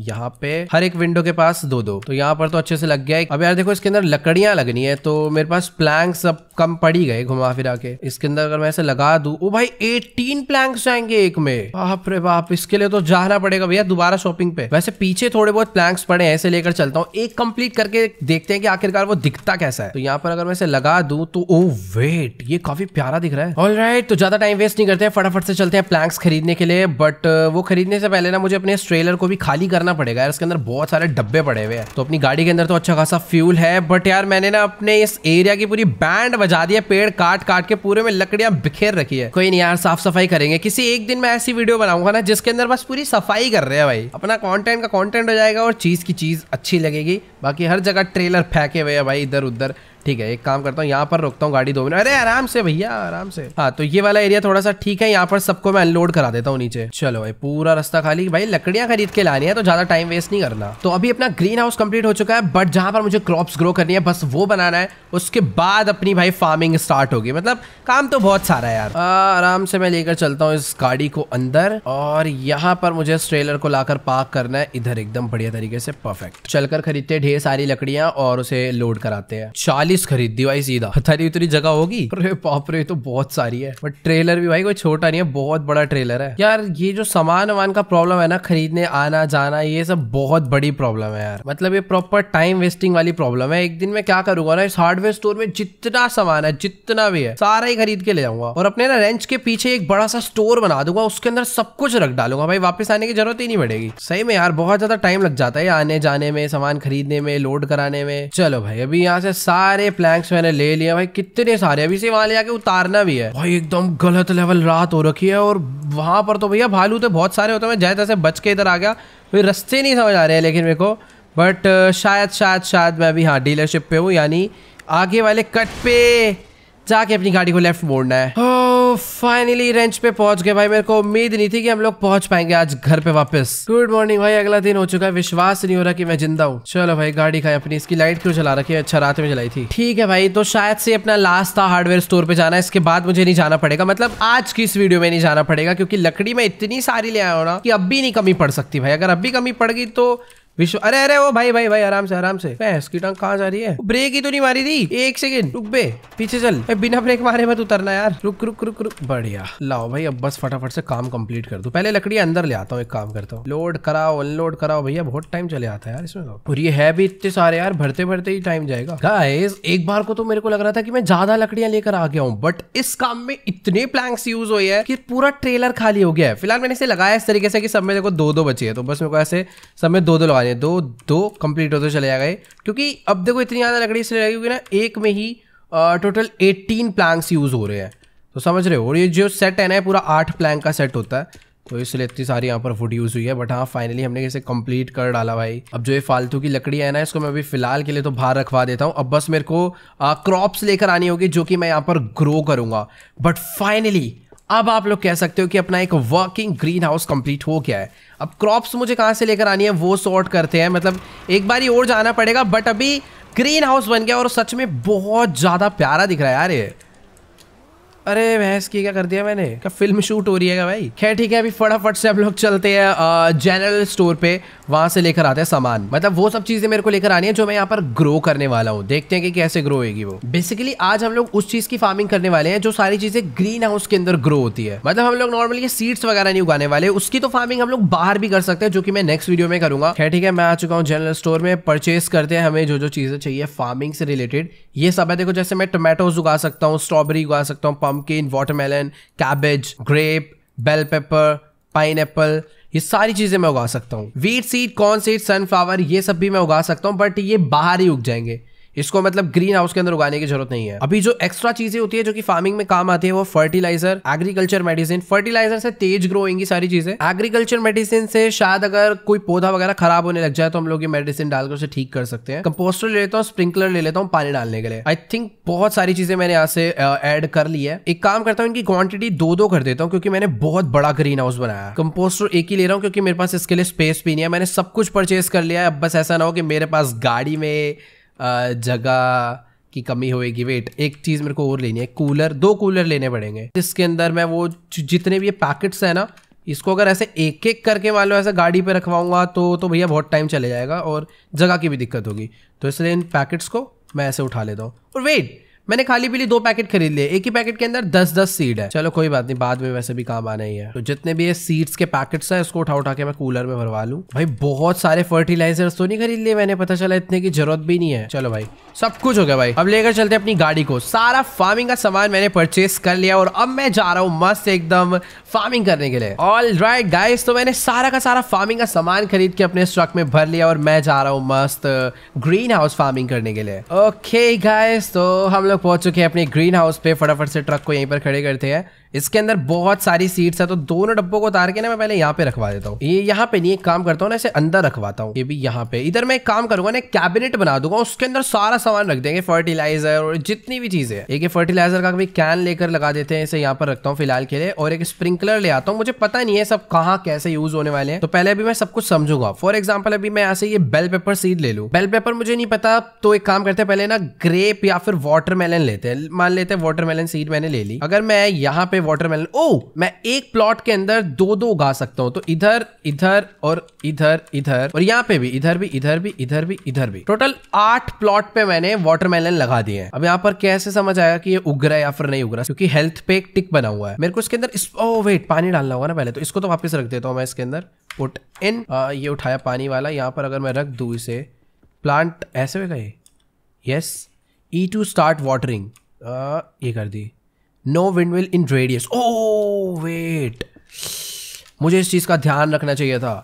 यहाँ पे हर एक विंडो के पास दो दो तो यहाँ पर तो अच्छे से लग गया है अब यार देखो इसके अंदर लकड़ियां लगनी है तो मेरे पास प्लैंक्स अब कम पड़ी गए घुमा फिरा के इसके अंदर अगर मैं ऐसे लगा दू ओ भाई एटीन प्लैंक्स जाएंगे एक में बाप रे बाप इसके लिए तो जाना पड़ेगा भैया दोबारा शॉपिंग पे वैसे पीछे थोड़े बहुत प्लैंक्स पड़े ऐसे लेकर चलता हूँ एक कंप्लीट करके देखते हैं कि आखिरकार वो दिखता कैसा है तो यहाँ पर अगर मैं इसे लगा दू तो ओ वेट ये काफी प्यारा दिख रहा है ऑल राइट तो ज्यादा टाइम वेस्ट नहीं करते हैं फटाफट से चलते हैं प्लैंक्स खरीदने के लिए बट वो खरीदने से पहले ना मुझे अपने ट्रेलर को भी खाली करना पड़ेगा यार इसके अंदर बहुत सारे डब्बे पड़े हुए हैं तो अपनी गाड़ी के अंदर तो अच्छा खासा फ्यूल है बट यार मैंने ना अपने इस एरिया की पूरी बैंड बजा दिया पेड़ काट काट के पूरे में लकड़ियां बिखेर रखी है कोई नहीं यार साफ सफाई करेंगे किसी एक दिन मैं ऐसी वीडियो बनाऊंगा ना जिसके अंदर बस पूरी सफाई कर रहे हैं भाई अपना कॉन्टेंट का कॉन्टेंट हो जाएगा और चीज की चीज अच्छी लगेगी बाकी हर जगह ट्रेलर फेंके हुए है भाई इधर उधर ठीक है एक काम करता हूँ यहाँ पर रोकता हूँ गाड़ी दो मिनट अरे आराम से भैया आराम से हाँ तो ये वाला एरिया थोड़ा सा ठीक है यहाँ पर सबको मैं अनलोड करा देता हूँ नीचे चलो भाई पूरा रास्ता खाली भाई लकड़ियाँ खरीद के लानी है तो ज्यादा टाइम वेस्ट नहीं करना तो अभी अपना ग्रीन हाउस कम्प्लीट हो चुका है बट जहाँ पर मुझे क्रॉप ग्रो करनी है बस वो बनाना है उसके बाद अपनी भाई फार्मिंग स्टार्ट होगी मतलब काम तो बहुत सारा है यार आराम से मैं लेकर चलता हूँ इस गाड़ी को अंदर और यहाँ पर मुझे इस ट्रेलर को लाकर पार्क करना है इधर एकदम बढ़िया तरीके से परफेक्ट चलकर खरीदते ढेर सारी लकड़ियाँ और उसे लोड कराते हैं चालीस चालीस खरीदी भाई सीधा हथारी उतरी जगह होगी अरे बाप रे तो बहुत सारी है बट ट्रेलर भी भाई कोई छोटा नहीं है बहुत बड़ा ट्रेलर है यार ये जो सामान वामान का प्रॉब्लम है ना खरीदने आना जाना ये सब बहुत बड़ी प्रॉब्लम है यार मतलब ये प्रॉपर टाइम वेस्टिंग वाली प्रॉब्लम है एक दिन में क्या करूंगा ना इस हार्डवेयर स्टोर में जितना सामान है जितना भी है सारा ही खरीद के ले जाऊंगा और अपने ना रेंच के पीछे एक बड़ा सा स्टोर बना दूंगा उसके अंदर सब कुछ रख डालूंगा भाई वापस आने की जरूरत ही नहीं पड़ेगी सही में यार बहुत ज्यादा टाइम लग जाता है आने जाने में सामान खरीदने में लोड कराने में चलो भाई अभी यहाँ से सारे सारे प्लैंक्स मैंने ले लिया भाई कितने सारे अभी से वहां ले जाके उतारना भी है भाई एकदम गलत लेवल रात हो रखी है और वहां पर तो भैया भालू तो बहुत सारे होते हैं जैसे जय तैसे बच के इधर आ गया भाई रस्ते नहीं समझ आ रहे हैं लेकिन मेरे को बट uh, शायद शायद शायद मैं अभी हाँ डीलरशिप पे हूँ यानी आगे वाले कट पे जाके अपनी गाड़ी को लेफ्ट मोड़ना है हाँ। फाइनली रेंच पे पहुंच गए भाई मेरे को उम्मीद नहीं थी कि हम लोग पहुंच पाएंगे आज घर पे वापस गुड मॉर्निंग भाई अगला दिन हो चुका है विश्वास नहीं हो रहा कि मैं जिंदा हूँ चलो भाई गाड़ी खाई अपनी इसकी लाइट क्यों चला रखी है अच्छा रात में चलाई थी ठीक है भाई तो शायद से अपना लास्ट था हार्डवेयर स्टोर पे जाना इसके बाद मुझे नहीं जाना पड़ेगा मतलब आज की इस वीडियो में नहीं जाना पड़ेगा क्योंकि लकड़ी में इतनी सारी ले आया हो ना कि अब भी नहीं कमी पड़ सकती भाई अगर अब भी कमी पड़ गई तो विश्व अरे अरे वो भाई भाई भाई आराम से आराम से उसकी टांग कहाँ जा रही है ब्रेक ही तो नहीं मारी थी एक सेकंड रुक बे पीछे चल बिना ब्रेक मारे मत उतरना यार रुक रुक रुक रुक बढ़िया लाओ भाई अब बस फटाफट से काम कंप्लीट कर दो पहले लकड़ी अंदर ले आता हूँ एक काम करता हूँ लोड कराओ अनलोड कराओ भैया बहुत टाइम चले आता है यार इसमें तो। और ये है भी इतने सारे यार भरते भरते ही टाइम जाएगा एक बार को तो मेरे को लग रहा था की मैं ज्यादा लकड़ियां लेकर आ गया हूँ बट इस काम में इतने प्लैंग यूज हुए हैं कि पूरा ट्रेलर खाली हो गया है फिलहाल मैंने इसे लगाया इस तरीके से सब में देखो दो दो बची है तो बस मेरे को ऐसे सब में दो दो लगा हमारे दो दो कंप्लीट होते तो चले आ गए क्योंकि अब देखो इतनी ज़्यादा लकड़ी इसलिए क्योंकि ना एक में ही टोटल एटीन प्लैंक्स यूज़ हो रहे हैं तो समझ रहे हो और ये जो सेट है ना पूरा आठ प्लैंक का सेट होता है तो इसलिए इतनी सारी यहाँ पर फूड यूज़ हुई है बट हाँ फाइनली हमने इसे कंप्लीट कर डाला भाई अब जो ये फालतू की लकड़ी है ना इसको मैं अभी फिलहाल के लिए तो बाहर रखवा देता हूँ अब बस मेरे को क्रॉप्स लेकर आनी होगी जो कि मैं यहाँ पर ग्रो करूँगा बट फाइनली अब आप लोग कह सकते हो कि अपना एक वर्किंग ग्रीन हाउस कंप्लीट हो गया है अब क्रॉप्स मुझे कहाँ से लेकर आनी है वो सॉर्ट करते हैं मतलब एक बार ही और जाना पड़ेगा बट अभी ग्रीन हाउस बन गया और सच में बहुत ज़्यादा प्यारा दिख रहा है यार ये अरे भैंस की क्या कर दिया मैंने क्या फिल्म शूट हो रही है क्या भाई खैर ठीक है अभी फटाफट से हम लोग चलते हैं जनरल स्टोर पे वहां से लेकर आते हैं सामान मतलब वो सब चीजें मेरे को लेकर आनी है जो मैं यहाँ पर ग्रो करने वाला हूँ देखते हैं कि कैसे ग्रो होगी वो बेसिकली आज हम लोग उस चीज की फार्मिंग करने वाले हैं जो सारी चीजें ग्रीन हाउस के अंदर ग्रो होती है मतलब हम लोग नॉर्मली ये सीड्स वगैरह नहीं उगाने वाले उसकी तो फार्मिंग हम लोग बाहर भी कर सकते हैं जो कि मैं नेक्स्ट वीडियो में करूंगा खैर ठीक है मैं आ चुका हूँ जनरल स्टोर में परचेस करते हैं हमें जो जो चीजें चाहिए फार्मिंग से रिलेटेड ये सब है देखो जैसे मैं टोमेटोज उगा सकता हूँ स्ट्रॉबेरी उगा सकता हूँ pumpkin watermelon cabbage grape bell pepper pine ये सारी चीजें मैं उगा सकता हूँ wheat seed corn seed sunflower ये सब भी मैं उगा सकता हूँ बट ये बाहर ही उग जाएंगे इसको मतलब ग्रीन हाउस के अंदर उगाने की जरूरत नहीं है अभी जो एक्स्ट्रा चीजें होती है जो कि फार्मिंग में काम आती है वो फर्टिलाइजर एग्रीकल्चर मेडिसिन फर्टिलाइजर से तेज ग्रो होंगी सारी चीजें एग्रीकल्चर मेडिसिन से शायद अगर कोई पौधा वगैरह खराब होने लग जाए तो हम लोग ये मेडिसिन डालकर उसे ठीक कर सकते हैं कंपोस्टर ले लेता हूँ स्प्रिंकलर ले लेता हूँ पानी डालने के लिए आई थिंक बहुत सारी चीजें मैंने यहाँ से एड कर ली है एक काम करता हूँ इनकी क्वांटिटी दो दो कर देता हूँ क्योंकि मैंने बहुत बड़ा ग्रीन हाउस बनाया कंपोस्टर एक ही ले रहा हूँ क्योंकि मेरे पास इसके लिए स्पेस भी नहीं है मैंने सब कुछ परचेस कर लिया है अब बस ऐसा ना हो कि मेरे पास गाड़ी में जगह की कमी होएगी वेट एक चीज़ मेरे को और लेनी है कूलर दो कूलर लेने पड़ेंगे जिसके अंदर मैं वो जितने भी ये पैकेट्स हैं ना इसको अगर ऐसे एक एक करके मान लो ऐसे गाड़ी पे रखवाऊंगा तो तो भैया बहुत टाइम चले जाएगा और जगह की भी दिक्कत होगी तो इसलिए इन पैकेट्स को मैं ऐसे उठा लेता हूँ और वेट मैंने खाली पीली दो पैकेट खरीद लिए एक ही पैकेट के अंदर दस दस सीड है चलो कोई बात नहीं बाद में वैसे भी काम आना ही है तो जितने भी ये सीड्स के पैकेट्स है इसको उठा उठा के मैं कूलर में भरवा लूँ भाई बहुत सारे फर्टिलाइजर्स तो नहीं खरीद लिए मैंने पता चला इतने की जरूरत भी नहीं है चलो भाई सब कुछ हो गया भाई अब लेकर चलते अपनी गाड़ी को सारा फार्मिंग का सामान मैंने परचेस कर लिया और अब मैं जा रहा हूँ मस्त एकदम फार्मिंग करने के लिए ऑल राइट गाइस तो मैंने सारा का सारा फार्मिंग का सामान खरीद के अपने स्ट्रक में भर लिया और मैं जा रहा हूँ मस्त ग्रीन हाउस फार्मिंग करने के लिए ओके okay, गाइस तो हम लोग पहुंच चुके हैं अपने ग्रीन हाउस पे फटाफट से ट्रक को यहीं पर खड़े करते हैं इसके अंदर बहुत सारी सीट्स है तो दोनों डब्बों को उतार के ना मैं पहले यहाँ पे रखवा देता हूँ ये यहाँ पे नहीं एक काम करता हूँ ना इसे अंदर रखवाता हूँ ये भी यहाँ पे इधर मैं एक काम करूंगा ना कैबिनेट बना दूंगा उसके अंदर सारा सामान रख देंगे फर्टिलाइजर और जितनी भी चीजें एक फर्टिलाइजर का भी कैन लेकर लगा देते हैं इसे यहाँ पर रखता हूँ फिलहाल के लिए और एक स्प्रिंकलर ले आता हूँ मुझे पता नहीं है सब कहाँ कैसे यूज होने वाले हैं तो पहले अभी मैं सब कुछ समझूंगा फॉर एग्जाम्पल अभी मैं ऐसे ये बेल पेपर सीड ले लू बेल पेपर मुझे नहीं पता तो एक काम करते पहले ना ग्रेप या फिर वाटरमेलन लेते हैं मान लेते हैं वाटरमेलन सीड मैंने ले ली अगर मैं यहाँ पे वाटरमेलन ओ oh, मैं एक प्लॉट के अंदर दो दो उगा सकता हूँ तो इधर इधर और इधर इधर और यहाँ पे भी इधर भी इधर भी इधर भी इधर भी टोटल आठ प्लॉट पे मैंने वाटरमेलन लगा दिए हैं अब यहाँ पर कैसे समझ आया कि ये उग रहा है या फिर नहीं उग रहा क्योंकि हेल्थ पे एक टिक बना हुआ है मेरे को इसके अंदर इस ओ oh, वेट पानी डालना होगा ना पहले तो इसको तो वापस रख देता हूँ मैं इसके अंदर पुट इन ये उठाया पानी वाला यहाँ पर अगर मैं रख दू इसे प्लांट ऐसे होगा ये yes E to start watering ये कर दी no wind in radius oh wait मुझे इस चीज़ का ध्यान रखना चाहिए था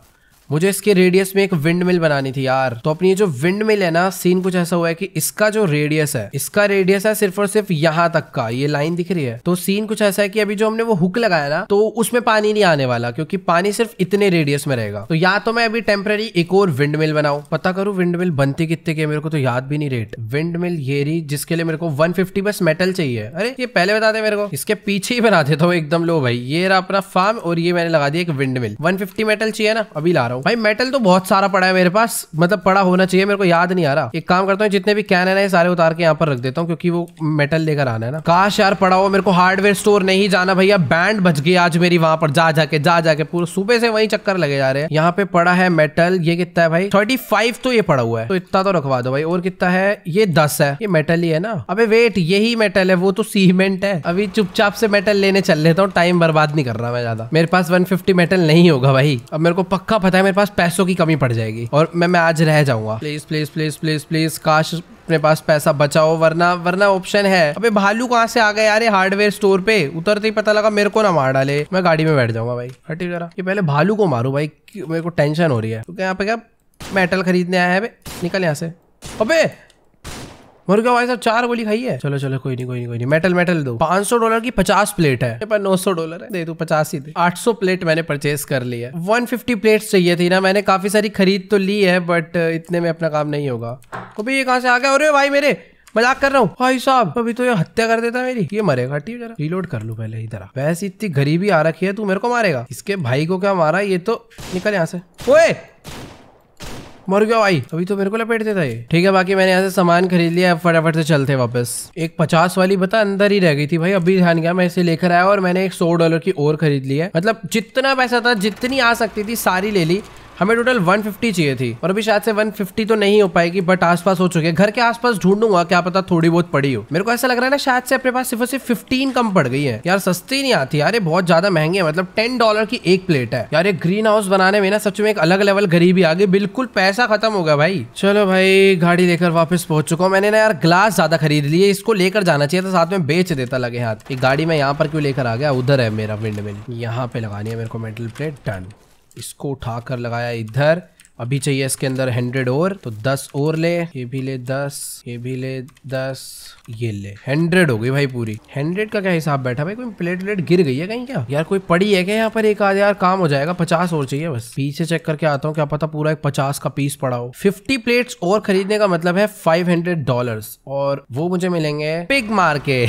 मुझे इसके रेडियस में एक विंड मिल बनानी थी यार तो अपनी जो विंड मिल है ना सीन कुछ ऐसा हुआ है कि इसका जो रेडियस है इसका रेडियस है सिर्फ और सिर्फ यहाँ तक का ये लाइन दिख रही है तो सीन कुछ ऐसा है कि अभी जो हमने वो हुक लगाया ना तो उसमें पानी नहीं आने वाला क्योंकि पानी सिर्फ इतने रेडियस में रहेगा तो या तो मैं अभी टेम्पररी एक और विंड मिल बनाऊ पता करूँ विंड मिल बनती कितने के मेरे को तो याद भी नहीं रेट विंड मिल ये रही जिसके लिए मेरे को वन बस मेटल चाहिए अरे ये पहले बता दे मेरे को इसके पीछे ही बना देता हूँ एकदम लो भाई ये रहा अपना फार्म और ये मैंने लगा दिया एक विंड मिल वन मेटल चाहिए ना अभी ला रहा हूँ हूँ भाई मेटल तो बहुत सारा पड़ा है मेरे पास मतलब पड़ा होना चाहिए मेरे को याद नहीं आ रहा एक काम करता हूँ जितने भी कैन है ना सारे उतार के यहाँ पर रख देता हूँ क्योंकि वो मेटल लेकर आना है ना काश यार पड़ा हो मेरे को हार्डवेयर स्टोर नहीं जाना भैया बैंड बच गई आज मेरी वहां पर जा जाके जा जाके पूरे सुबह से वही चक्कर लगे जा रहे हैं यहाँ पे पड़ा है मेटल ये कितना है भाई थर्टी फाइव तो ये पड़ा हुआ है तो इतना तो रखवा दो भाई और कितना है ये दस है ये मेटल ही है ना अबे वेट यही मेटल है वो तो सीमेंट है अभी चुपचाप से मेटल लेने चल लेता हूँ टाइम बर्बाद नहीं कर रहा मैं ज्यादा मेरे पास वन मेटल नहीं होगा भाई अब मेरे को पक्का पता है मेरे पास पैसों की कमी पड़ जाएगी और मैं मैं आज रह जाऊंगा please please please please please काश अपने पास पैसा बचाओ वरना वरना ऑप्शन है अबे भालू कहाँ से आ गए यार हार्डवेयर स्टोर पे उतरते ही पता लगा मेरे को ना मार डाले मैं गाड़ी में बैठ जाऊंगा भाई हटी जरा ये पहले भालू को मारू भाई मेरे को टेंशन हो रही है क्योंकि यहाँ पे क्या मेटल खरीदने आया है निकल यहाँ से अबे मर भाई साहब चार गोली खाई है चलो चलो कोई नहीं कोई नहीं कोई नहीं मेटल मेटल दो पांच सौ डॉलर की पचास प्लेट है पर नौ सौ डॉलर है दे दो पचास ही दे आठ सौ प्लेट मैंने परचेस कर ली है वन फिफ्टी प्लेट चाहिए थी ना मैंने काफी सारी खरीद तो ली है बट इतने में अपना काम नहीं होगा अभी ये कहाँ से आ गया अरे भाई मेरे मजाक कर रहा हूँ भाई साहब अभी तो ये हत्या कर देता मेरी ये मरेगा ठीक है जरा रिलोड कर लू पहले इधर वैसे इतनी गरीबी आ रखी है तू मेरे को मारेगा इसके भाई को क्या मारा ये तो निकल यहाँ से ओए मर गया भाई अभी तो मेरे को लपेट देता है ठीक है बाकी मैंने यहाँ से सामान खरीद लिया फटाफट से चलते वापस एक पचास वाली बता अंदर ही रह गई थी भाई अभी ध्यान गया मैं इसे लेकर आया और मैंने एक सौ डॉलर की और खरीद ली है मतलब जितना पैसा था जितनी आ सकती थी सारी ले ली हमें टोटल 150 चाहिए थी और अभी शायद से 150 तो नहीं हो पाएगी बट आसपास हो चुके हैं घर के आसपास ढूंढूंगा क्या पता थोड़ी बहुत पड़ी हो मेरे को ऐसा लग रहा है ना शायद से अपने पास सिर्फ सिर्फ फिफ्टीन कम पड़ गई है यार सस्ती नहीं आती यार बहुत ज्यादा महंगी है मतलब टेन डॉलर की एक प्लेट है यार ये ग्रीन हाउस बनाने में ना सच में एक अलग लेवल गरीबी आ गई बिल्कुल पैसा खत्म हो गया भाई चलो भाई गाड़ी लेकर वापस पहुंच चुका हूँ मैंने ना यार ग्लास ज्यादा खरीद लिए इसको लेकर जाना चाहिए था साथ में बेच देता लगे हाथ ये गाड़ी मैं यहाँ पर क्यों लेकर आ गया उधर है मेरा विंड मिल यहाँ पे लगानी है मेरे को मेटल प्लेट डन इसको उठाकर लगाया इधर अभी चाहिए इसके अंदर हंड्रेड और तो दस और ले ये भी ले दस ये भी ले दस ये ले हंड्रेड हो गई भाई पूरी हंड्रेड का क्या हिसाब बैठा भाई कोई प्लेट व्लेट गिर गई है कहीं क्या यार कोई पड़ी है क्या यहाँ पर एक आध यार काम हो जाएगा पचास और चाहिए बस पीछे चेक करके आता हूँ क्या पता पूरा एक पचास का पीस पड़ा हो फिफ्टी प्लेट्स और खरीदने का मतलब है फाइव हंड्रेड डॉलर और वो मुझे मिलेंगे पिग मार के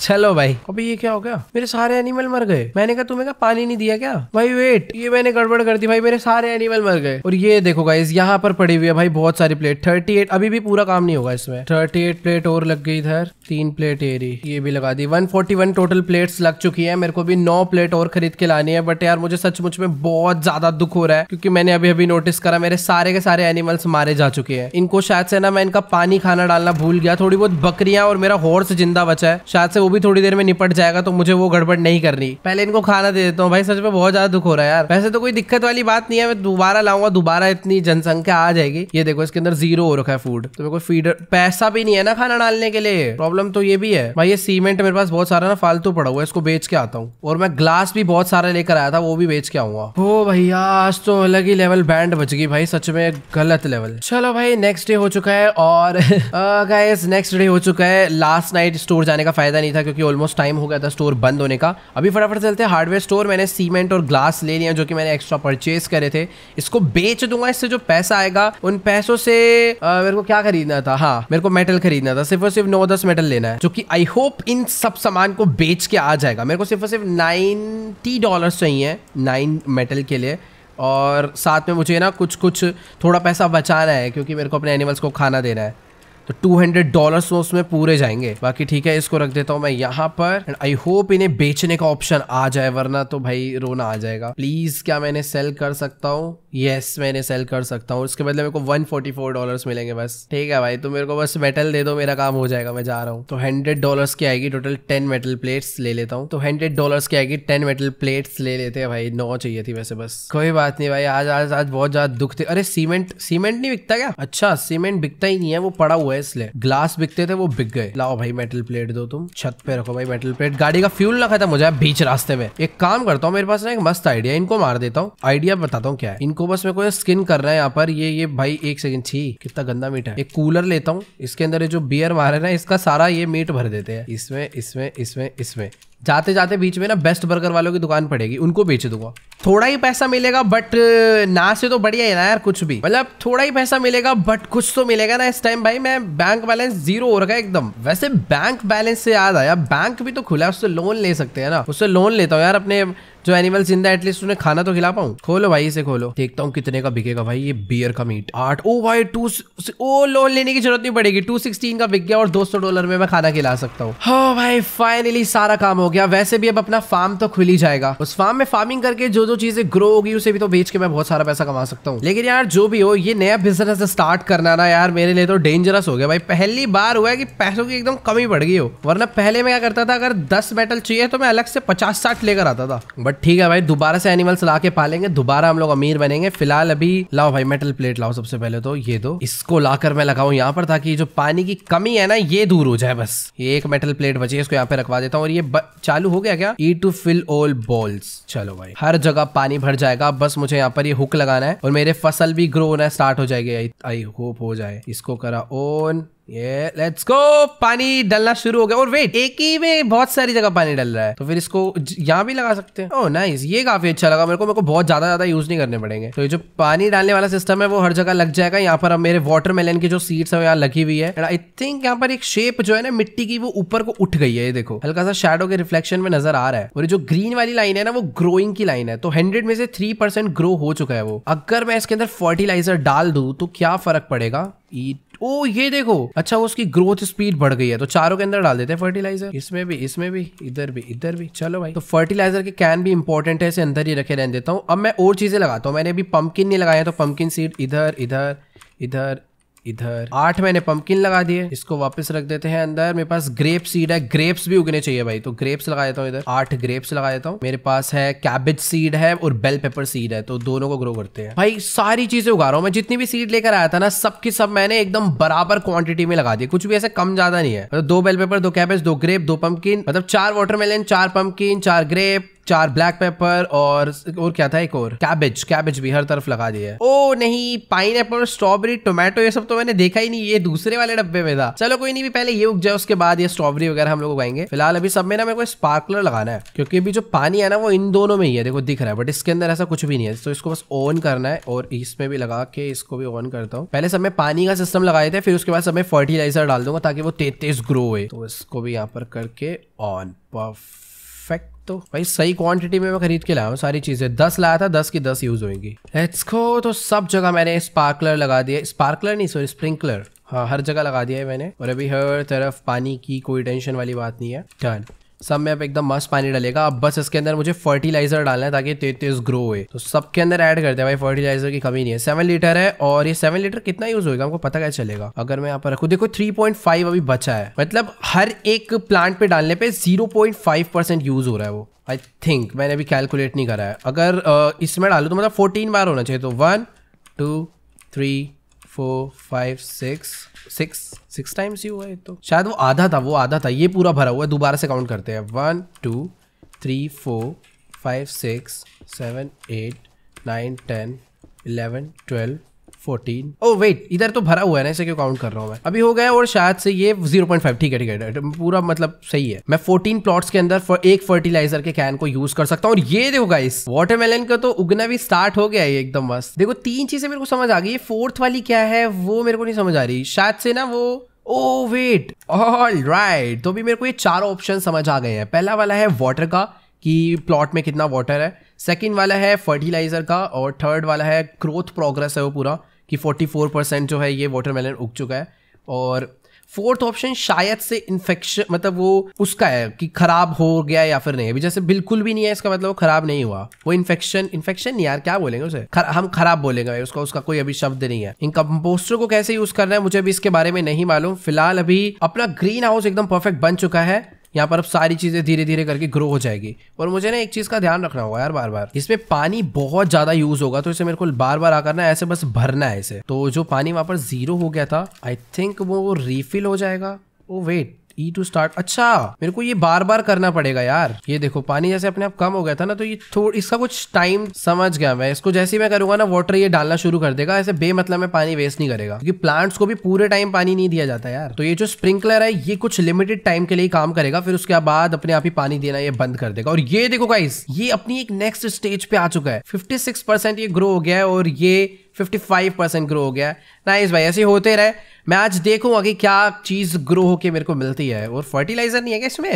चलो भाई अभी ये क्या हो गया मेरे सारे एनिमल मर गए मैंने कहा तुम्हें का पानी नहीं दिया क्या भाई वेट ये मैंने गड़बड़ कर दी भाई मेरे सारे एनिमल मर गए और ये देखो गाइज यहाँ पर पड़ी हुई है भाई बहुत सारी प्लेट थर्टी अभी भी पूरा काम नहीं होगा इसमें थर्टी प्लेट और लग गई इधर तीन प्लेट एरी ये भी लगा दी 141 टोटल प्लेट्स लग चुकी है मेरे को भी नौ प्लेट और खरीद के लानी है बट यार मुझे सचमुच में बहुत ज्यादा दुख हो रहा है क्योंकि मैंने अभी अभी नोटिस करा मेरे सारे के सारे एनिमल्स मारे जा चुके हैं इनको शायद से ना मैं इनका पानी खाना डालना भूल गया थोड़ी बहुत बकरियां और मेरा हॉर्स जिंदा बचा है शायद से वो भी थोड़ी देर में निपट जाएगा तो मुझे वो गड़बड़ नहीं करनी पहले इनको खाना दे देता हूँ भाई सच में बहुत ज्यादा दुख हो रहा है यार वैसे तो कोई दिक्कत वाली बात नहीं है मैं दोबारा लाऊंगा दोबारा इतनी जनसंख्या आ जाएगी ये देखो इसके अंदर जीरो हो रखा है फूड तो मेरे को फीडर पैसा भी नहीं है ना खाना डालने के लिए है प्रॉब्लम तो ये भी है भाई ये सीमेंट मेरे पास बहुत सारा ना फालतू पड़ा हुआ है इसको बेच के आता हूँ और मैं ग्लास भी बहुत सारा लेकर आया था वो भी बेच के आऊंगा ओ भैया आज तो अलग ही लेवल बैंड बच गई भाई सच में गलत लेवल चलो भाई नेक्स्ट डे हो चुका है और नेक्स्ट डे हो चुका है लास्ट नाइट स्टोर जाने का फायदा नहीं था क्योंकि ऑलमोस्ट टाइम हो गया था स्टोर बंद होने का अभी फटाफट चलते हार्डवेयर स्टोर मैंने सीमेंट और ग्लास ले लिया जो कि मैंने एक्स्ट्रा परचेज करे थे इसको बेच दूंगा इससे जो पैसा आएगा उन पैसों से आ, मेरे को क्या खरीदना था हाँ मेरे को मेटल खरीदना था सिर्फ और सिर्फ नौ दस मेडल लेना है जो कि आई होप इन सब सामान को बेच के आ जाएगा मेरे को सिर्फ और सिर्फ नाइन्टी डॉलर चाहिए नाइन मेटल के लिए और साथ में मुझे ना कुछ कुछ थोड़ा पैसा बचाना है क्योंकि मेरे को अपने एनिमल्स को खाना देना है तो टू हंड्रेड डॉलर उसमें पूरे जाएंगे बाकी ठीक है इसको रख देता हूँ मैं यहाँ पर एंड आई होप इन्हें बेचने का ऑप्शन आ जाए वरना तो भाई रोना आ जाएगा प्लीज क्या मैंने सेल कर सकता हूँ यस yes, मैंने सेल कर सकता हूँ उसके बदले मेरे को वन फोर्टी फोर डॉलर मिलेंगे बस ठीक है भाई तो मेरे को बस मेटल दे दो मेरा काम हो जाएगा मैं जा रहा हूँ तो हंड्रेड डॉलर की आएगी टोटल टेन मेटल प्लेट्स ले लेता हूँ तो हंड्रेड डॉलर की आएगी टेन मेटल प्लेट्स ले लेते हैं भाई नौ चाहिए थी वैसे बस कोई बात नहीं भाई आज आज आज बहुत ज्यादा दुख थे अरे सीमेंट सीमेंट नहीं बिकता क्या अच्छा सीमेंट बिकता ही नहीं है वो पड़ा हुआ है इसलिए ग्लास बिकते थे वो बिक गए लाओ भाई मेटल प्लेट दो तुम छत पे रखो भाई मेटल प्लेट गाड़ी का फ्यूल रखा था मुझे बीच रास्ते में एक काम करता हूँ मेरे पास ना एक मस्त आइडिया इनको मार देता हूँ आइडिया बताता हूँ क्या है इनको बस मेरे को स्किन कर रहा है यहाँ पर ये ये भाई एक सेकंड छी कितना गंदा मीट है एक कूलर लेता हूँ इसके अंदर जो बियर मारे ना इसका सारा ये मीट भर देते हैं इसमें इसमें इसमें इसमें जाते जाते बीच में ना बेस्ट बर्गर वालों की दुकान पड़ेगी उनको बेच दूंगा थोड़ा ही पैसा मिलेगा बट ना से तो बढ़िया है ना यार कुछ भी मतलब थोड़ा ही पैसा मिलेगा बट कुछ तो मिलेगा ना इस टाइम भाई मैं बैंक बैलेंस जीरो हो रखा है एकदम वैसे बैंक बैलेंस से याद आया बैंक भी तो खुला है उससे लोन ले सकते हैं ना उससे लोन लेता हूँ यार अपने जो एनिमल्स जिंदा एटलीस्ट उन्हें खाना तो खिला पाऊँ खोलो भाई इसे खोलो देखता हूँ कितने का बिकेगा भाई ये बियर का मीट आठ ओ भाई टू ओ लोन लेने की जरूरत नहीं पड़ेगी टू सिक्सटीन का बिक गया और दो सौ डॉलर में मैं खाना खिला सकता हूँ हाँ भाई फाइनली सारा काम हो गया वैसे भी अब अपना फार्म तो खुल ही जाएगा उस फार्म में फार्मिंग करके जो जो चीजें ग्रो होगी उसे भी तो बेच के मैं बहुत सारा पैसा कमा सकता हूँ लेकिन यार जो भी हो ये नया बिजनेस स्टार्ट करना ना यार मेरे लिए तो डेंजरस हो गया भाई पहली बार हुआ है कि पैसों की एकदम कमी पड़ गई हो वरना पहले मैं क्या करता था अगर दस मेटल चाहिए तो मैं अलग से पचास साठ लेकर आता था बट ठीक है भाई दोबारा से एनिमल्स ला के पालेंगे दोबारा हम लोग अमीर बनेंगे फिलहाल अभी लाओ भाई मेटल प्लेट लाओ सबसे पहले तो ये दो इसको लाकर मैं लगाऊ यहाँ पर ताकि जो पानी की कमी है ना ये दूर हो जाए बस ये एक मेटल प्लेट बचे इसको यहाँ पे रखवा देता हूँ और ये चालू हो गया क्या E to fill all balls चलो भाई हर जगह पानी भर जाएगा बस मुझे यहाँ पर ये हुक लगाना है और मेरे फसल भी ग्रो होना स्टार्ट हो जाएगी आई होप हो जाए इसको करा ओन ये लेट्स गो पानी डालना शुरू हो गया और वेट एक ही में बहुत सारी जगह पानी डल रहा है तो फिर इसको यहाँ भी लगा सकते हैं ओह oh, नाइस ये काफी अच्छा लगा मेरे को मेरे को बहुत ज्यादा ज्यादा यूज नहीं करने पड़ेंगे तो ये जो पानी डालने वाला सिस्टम है वो हर जगह लग जाएगा यहाँ पर अब मेरे मेलन की जो सीड्स है यहाँ लगी हुई है आई थिंक यहाँ पर एक शेप जो है ना मिट्टी की वो ऊपर को उठ गई है ये देखो हल्का सा शेडो के रिफ्लेक्शन में नजर आ रहा है और जो ग्रीन वाली लाइन है ना वो ग्रोइंग की लाइन है तो हंड्रेड में से थ्री ग्रो हो चुका है वो अगर मैं इसके अंदर फर्टिलाइजर डाल दू तो क्या फर्क पड़ेगा ईट ओ ये देखो अच्छा उसकी ग्रोथ स्पीड बढ़ गई है तो चारों के अंदर डाल देते हैं फर्टिलाइजर इसमें भी इसमें भी इधर भी इधर भी चलो भाई तो फर्टिलाइजर के कैन भी इंपॉर्टेंट है इसे अंदर ही रखे रहने देता हूँ अब मैं और चीजें लगाता हूँ मैंने अभी पंपकिन नहीं लगाया तो पंपकिन सीड इधर इधर इधर इधर आठ मैंने पंपकिन लगा दिए इसको वापस रख देते हैं अंदर मेरे पास ग्रेप सीड है ग्रेप्स भी उगने चाहिए भाई तो ग्रेप्स लगा देता हूँ इधर आठ ग्रेप्स लगा देता हूँ मेरे पास है कैबेज सीड है और बेल पेपर सीड है तो दोनों को ग्रो करते हैं भाई सारी चीजें उगा रहा हूँ मैं जितनी भी सीड लेकर आया था ना सबकी सब मैंने एकदम बराबर क्वांटिटी में लगा दी कुछ भी ऐसे कम ज्यादा नहीं है मतलब दो बेल पेपर दो कैबेज दो ग्रेप दो पंपकिन मतलब चार वाटरमेलन चार पंपकिन चार ग्रेप चार ब्लैक पेपर और और क्या था एक और कैबेज कैबेज भी हर तरफ लगा दिया है ओ नहीं पाइन एप्पल स्ट्रॉबेरी टोमेटो ये सब तो मैंने देखा ही नहीं ये दूसरे वाले डब्बे में था चलो कोई नहीं भी पहले ये उग जाए उसके बाद ये स्ट्रॉबेरी वगैरह हम लोग उगाएंगे फिलहाल अभी सब में ना मेरे को स्पार्कलर लगाना है क्योंकि अभी जो पानी है ना वो इन दोनों में ही है देखो दिख रहा है बट इसके अंदर ऐसा कुछ भी नहीं है तो इसको बस ऑन करना है और इसमें भी लगा के इसको भी ऑन करता हूँ पहले सब में पानी का सिस्टम लगाए थे फिर उसके बाद सब में फर्टिलाइजर डाल दूंगा ताकि वो तेज तेज ग्रो हुए तो इसको भी यहाँ पर करके ऑन पफ तो भाई सही क्वांटिटी में मैं खरीद के लाया हूँ सारी चीज़ें दस लाया था दस की दस यूज़ लेट्स गो तो सब जगह मैंने स्पार्कलर लगा दिया स्पार्कलर नहीं सॉरी स्प्रिंकलर हाँ हर जगह लगा दिया है मैंने और अभी हर तरफ पानी की कोई टेंशन वाली बात नहीं है डन सब में आप एकदम मस्त पानी डालेगा अब बस इसके अंदर मुझे फर्टिलाइजर डालना है ताकि तेज तेज ग्रो हुए तो सबके अंदर ऐड करते हैं भाई फर्टिलाइजर की कमी नहीं है सेवन लीटर है और ये सेवन लीटर कितना यूज होगा हमको पता क्या चलेगा अगर मैं यहाँ पर रखू देखो थ्री पॉइंट फाइव अभी बचा है मतलब हर एक प्लांट पे डालने पे zero point five percent use हो रहा है वो आई थिंक मैंने अभी कैलकुलेट नहीं करा है अगर इसमें डालू तो मतलब फोर्टीन बार होना चाहिए तो one two three four five six six six times ही हुआ है तो शायद वो आधा था वो आधा था ये पूरा भरा हुआ है दोबारा से काउंट करते हैं one two three four five six seven eight nine ten eleven twelve 14 oh wait इधर तो भरा हुआ है ना इसे क्यों काउंट कर रहा हूँ मैं अभी हो गया और शायद से ये 0.5 ठीक है ठीक है पूरा मतलब सही है मैं 14 प्लॉट्स के अंदर फर, एक फर्टिलाइजर के कैन को यूज कर सकता हूँ और ये देखो गाइस वाटरमेलन का तो उगना भी स्टार्ट हो गया है एकदम बस देखो तीन चीजें मेरे को समझ आ गई फोर्थ वाली क्या है वो मेरे को नहीं समझ आ रही शायद से ना वो ओ वेट ऑल राइट तो भी मेरे को ये चारों ऑप्शन समझ आ गए हैं पहला वाला है वाटर का कि प्लॉट में कितना वाटर है सेकंड वाला है फर्टिलाइजर का और थर्ड वाला है ग्रोथ प्रोग्रेस है वो पूरा कि 44 परसेंट जो है ये वाटरमेलन उग चुका है और फोर्थ ऑप्शन शायद से इन्फेक्शन मतलब वो उसका है कि खराब हो गया या फिर नहीं अभी जैसे बिल्कुल भी नहीं है इसका मतलब वो खराब नहीं हुआ वो इन्फेक्शन इन्फेक्शन यार क्या बोलेंगे उसे खर, हम खराब बोलेंगे उसका उसका कोई अभी शब्द नहीं है इन कंपोस्टर को कैसे यूज करना है मुझे अभी इसके बारे में नहीं मालूम फिलहाल अभी अपना ग्रीन हाउस एकदम परफेक्ट बन चुका है यहाँ पर अब सारी चीज़ें धीरे धीरे करके ग्रो हो जाएगी और मुझे ना एक चीज़ का ध्यान रखना होगा यार बार बार इसमें पानी बहुत ज़्यादा यूज़ होगा तो इसे मेरे को बार बार आकर ना ऐसे बस भरना है इसे तो जो पानी वहां पर ज़ीरो हो गया था आई थिंक वो रिफिल हो जाएगा ओ oh, वेट ई टू स्टार्ट अच्छा मेरे को ये बार बार करना पड़ेगा यार ये देखो पानी जैसे अपने आप कम हो गया था ना तो ये थोड़ा इसका कुछ टाइम समझ गया मैं इसको जैसे मैं करूंगा ना वाटर ये डालना शुरू कर देगा ऐसे बेमतलब में पानी वेस्ट नहीं करेगा क्योंकि प्लांट्स को भी पूरे टाइम पानी नहीं दिया जाता यार तो ये जो स्प्रिंकलर है ये कुछ लिमिटेड टाइम के लिए काम करेगा फिर उसके बाद अपने आप ही पानी देना ये बंद कर देगा और ये देखो गाइस ये अपनी एक नेक्स्ट स्टेज पे आ चुका है सिक्स परसेंट ये ग्रो हो गया है और ये 55 परसेंट ग्रो हो गया ना नाइस भाई ऐसे होते रहे मैं आज देखूंगा कि क्या चीज़ ग्रो होके मेरे को मिलती है और फर्टिलाइज़र नहीं है क्या इसमें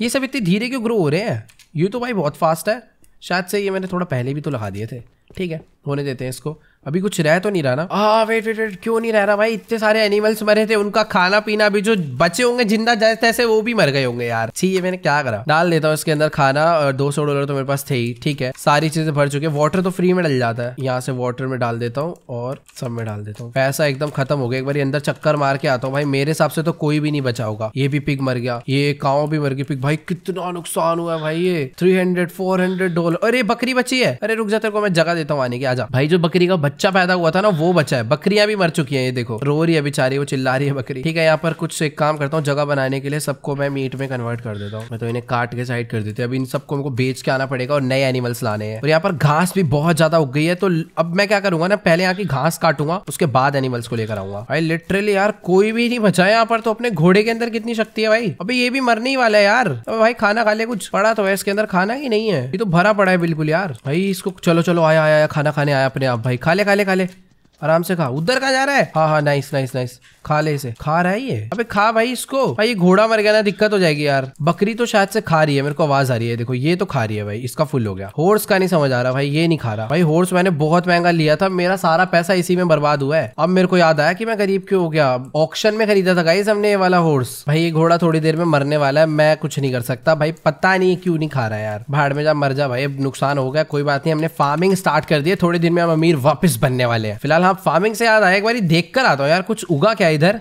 ये सब इतनी धीरे क्यों ग्रो हो रहे हैं ये तो भाई बहुत फास्ट है शायद से ये मैंने थोड़ा पहले भी तो लगा दिए थे ठीक है होने देते हैं इसको अभी कुछ रह तो नहीं रहा ना हाँ वेट वेट वेट क्यों नहीं रह रहा भाई इतने सारे एनिमल्स मरे थे उनका खाना पीना भी जो बचे होंगे जिंदा जैसे तैसे वो भी मर गए होंगे यार ठीक है मैंने क्या करा डाल देता हूँ इसके अंदर खाना और दो सौ डॉलर तो मेरे पास थे ही ठीक है सारी चीजें भर चुके वाटर तो फ्री में डल जाता है यहाँ से वाटर में डाल देता हूँ और सब में डाल देता हूँ पैसा एकदम खत्म हो गया एक बार अंदर चक्कर मार के आता हूँ भाई मेरे हिसाब से तो कोई भी नहीं बचा होगा ये भी पिक मर गया ये काव भी मर गई पिक भाई कितना नुकसान हुआ भाई ये three hundred four hundred dollar अरे बकरी बची है अरे रुक जा तेरे को मैं जगह देता हूँ आने की आजा भाई जो बकरी का बच्चा पैदा हुआ था ना वो बचा है बकरियां भी मर चुकी है ये देखो रो रही है बेचारी वो चिल्ला रही है बकरी ठीक है यहाँ पर कुछ एक काम करता हूँ जगह बनाने के लिए सबको मैं मीट में कन्वर्ट कर देता हूँ मैं तो इन्हें काट के साइड कर देती हूँ अब इन सबको हमको बेच के आना पड़ेगा और नए एनिमल्स लाने हैं और यहाँ पर घास भी बहुत ज्यादा उग गई है तो अब मैं क्या करूंगा ना पहले यहाँ की घास काटूंगा उसके बाद एनिमल्स को लेकर आऊंगा भाई लिटरली यार कोई भी नहीं बचा है यहाँ पर तो अपने घोड़े के अंदर कितनी शक्ति है भाई अभी ये भी मरने ही वाला है यार अब भाई खाना खा ले कुछ पड़ा तो है इसके अंदर खाना ही नहीं है ये तो भरा पड़ा है बिल्कुल यार भाई इसको चलो चलो आया आया खाना खाने आया अपने आप भाई खा ले ले खा ले खा ले आराम से खा उधर कहाँ जा रहा है हाँ हाँ नाइस नाइस नाइस खा ले इसे खा रहा है ये अबे खा भाई इसको भाई ये घोड़ा मर गया ना दिक्कत हो जाएगी यार बकरी तो शायद से खा रही है मेरे को आवाज आ रही है देखो ये तो खा रही है भाई इसका फुल हो गया हॉर्स का नहीं समझ आ रहा भाई ये नहीं खा रहा भाई हॉर्स मैंने बहुत महंगा लिया था मेरा सारा पैसा इसी में बर्बाद हुआ है अब मेरे को याद आया कि मैं गरीब क्यों हो गया ऑप्शन में खरीदा था गाइस हमने ये वाला हॉर्स भाई ये घोड़ा थोड़ी देर में मरने वाला है मैं कुछ नहीं कर सकता भाई पता नहीं क्यों नहीं खा रहा है यार भाड़ में जा मर जा भाई नुकसान हो गया कोई बात नहीं हमने फार्मिंग स्टार्ट कर दी थोड़े दिन में हम अमीर वापस बनने वाले हैं फिलहाल हम हाँ, फार्मिंग से याद आया एक बार देख कर आता हूँ यार कुछ उगा क्या इधर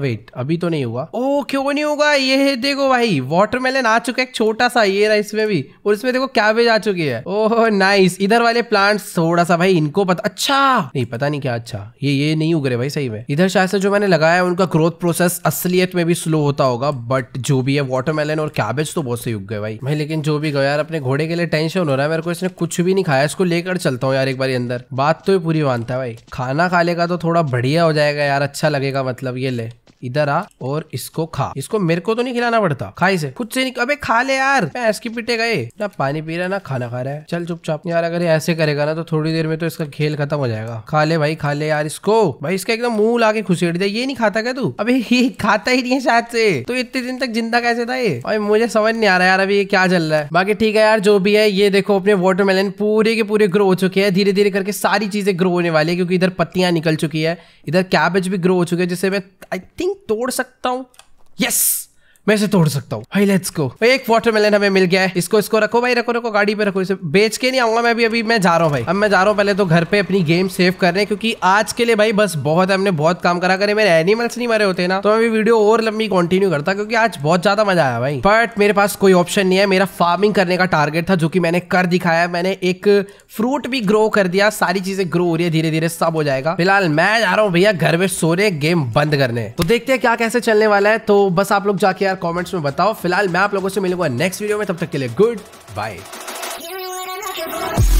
वेट अभी तो नहीं होगा ओ क्यों नहीं होगा ये देखो भाई वाटरमेलन आ चुका है छोटा सा ये रहा इसमें भी और इसमें देखो कैबेज आ चुकी है ओह नाइस इधर वाले प्लांट थोड़ा सा भाई इनको पता अच्छा नहीं पता नहीं क्या अच्छा ये ये नहीं उग रहे भाई सही में इधर शायद से जो मैंने लगाया उनका ग्रोथ प्रोसेस असलियत में भी स्लो होता होगा बट जो भी है वाटरमेलन और कैबेज तो बहुत सही उग गए भाई मैं लेकिन जो भी गया यार अपने घोड़े के लिए टेंशन हो रहा है मेरे को इसने कुछ भी नहीं खाया इसको लेकर चलता हूँ यार एक बार अंदर बात तो पूरी मानता है भाई खाना खा लेगा तो थोड़ा बढ़िया हो जाएगा यार अच्छा लगेगा का मतलब ये ले इधर आ और इसको खा इसको मेरे को तो नहीं खिलाना पड़ता खा इसे खुद से अबे खा ले यार मैं इसकी पीटे गए ना पानी पी रहा है ना खाना खा रहा है चल चुपचाप यार अगर ये ऐसे करेगा ना तो थोड़ी देर में तो इसका खेल खत्म हो जाएगा खा ले भाई खा ले यार इसको भाई इसका एकदम मुंह ला के खुशेड़ दिया ये नहीं खाता क्या तू अभी खाता ही नहीं है शायद से तो इतने दिन तक जिंदा कैसे था ये भाई मुझे समझ नहीं आ रहा यार अभी ये क्या चल रहा है बाकी ठीक है यार जो भी है ये देखो अपने वाटरमेलन पूरे के पूरे ग्रो हो चुके हैं धीरे धीरे करके सारी चीजें ग्रो होने वाली है क्योंकि इधर पत्तियां निकल चुकी है इधर कैबेज भी ग्रो हो चुके हैं जिससे मैं आई थिंक तोड़ सकता हूं यस मैं इसे तोड़ सकता हूँ भाई लेट्स गो भाई एक वाटरमेलन हमें मिल गया है इसको इसको रखो भाई रखो रखो गाड़ी पे रखो इसे बेच के नहीं आऊंगा मैं अभी अभी मैं जा रहा हूँ भाई अब मैं जा रहा हूँ पहले तो घर पे अपनी गेम सेव करने क्योंकि आज के लिए भाई बस बहुत हमने बहुत काम करा करे मेरे एनिमल्स नहीं मरे होते ना तो मैं वीडियो और लंबी कंटिन्यू करता क्योंकि आज बहुत ज्यादा मजा आया भाई बट मेरे पास कोई ऑप्शन नहीं है मेरा फार्मिंग करने का टारगेट था जो की मैंने कर दिखाया मैंने एक फ्रूट भी ग्रो कर दिया सारी चीजें ग्रो हो रही है धीरे धीरे सब हो जाएगा फिलहाल मैं जा रहा हूँ भैया घर में सोने गेम बंद करने तो देखते हैं क्या कैसे चलने वाला है तो बस आप लोग जाके यार कॉमेंट्स में बताओ फिलहाल मैं आप लोगों से मिलूंगा नेक्स्ट वीडियो में तब तक के लिए गुड बाय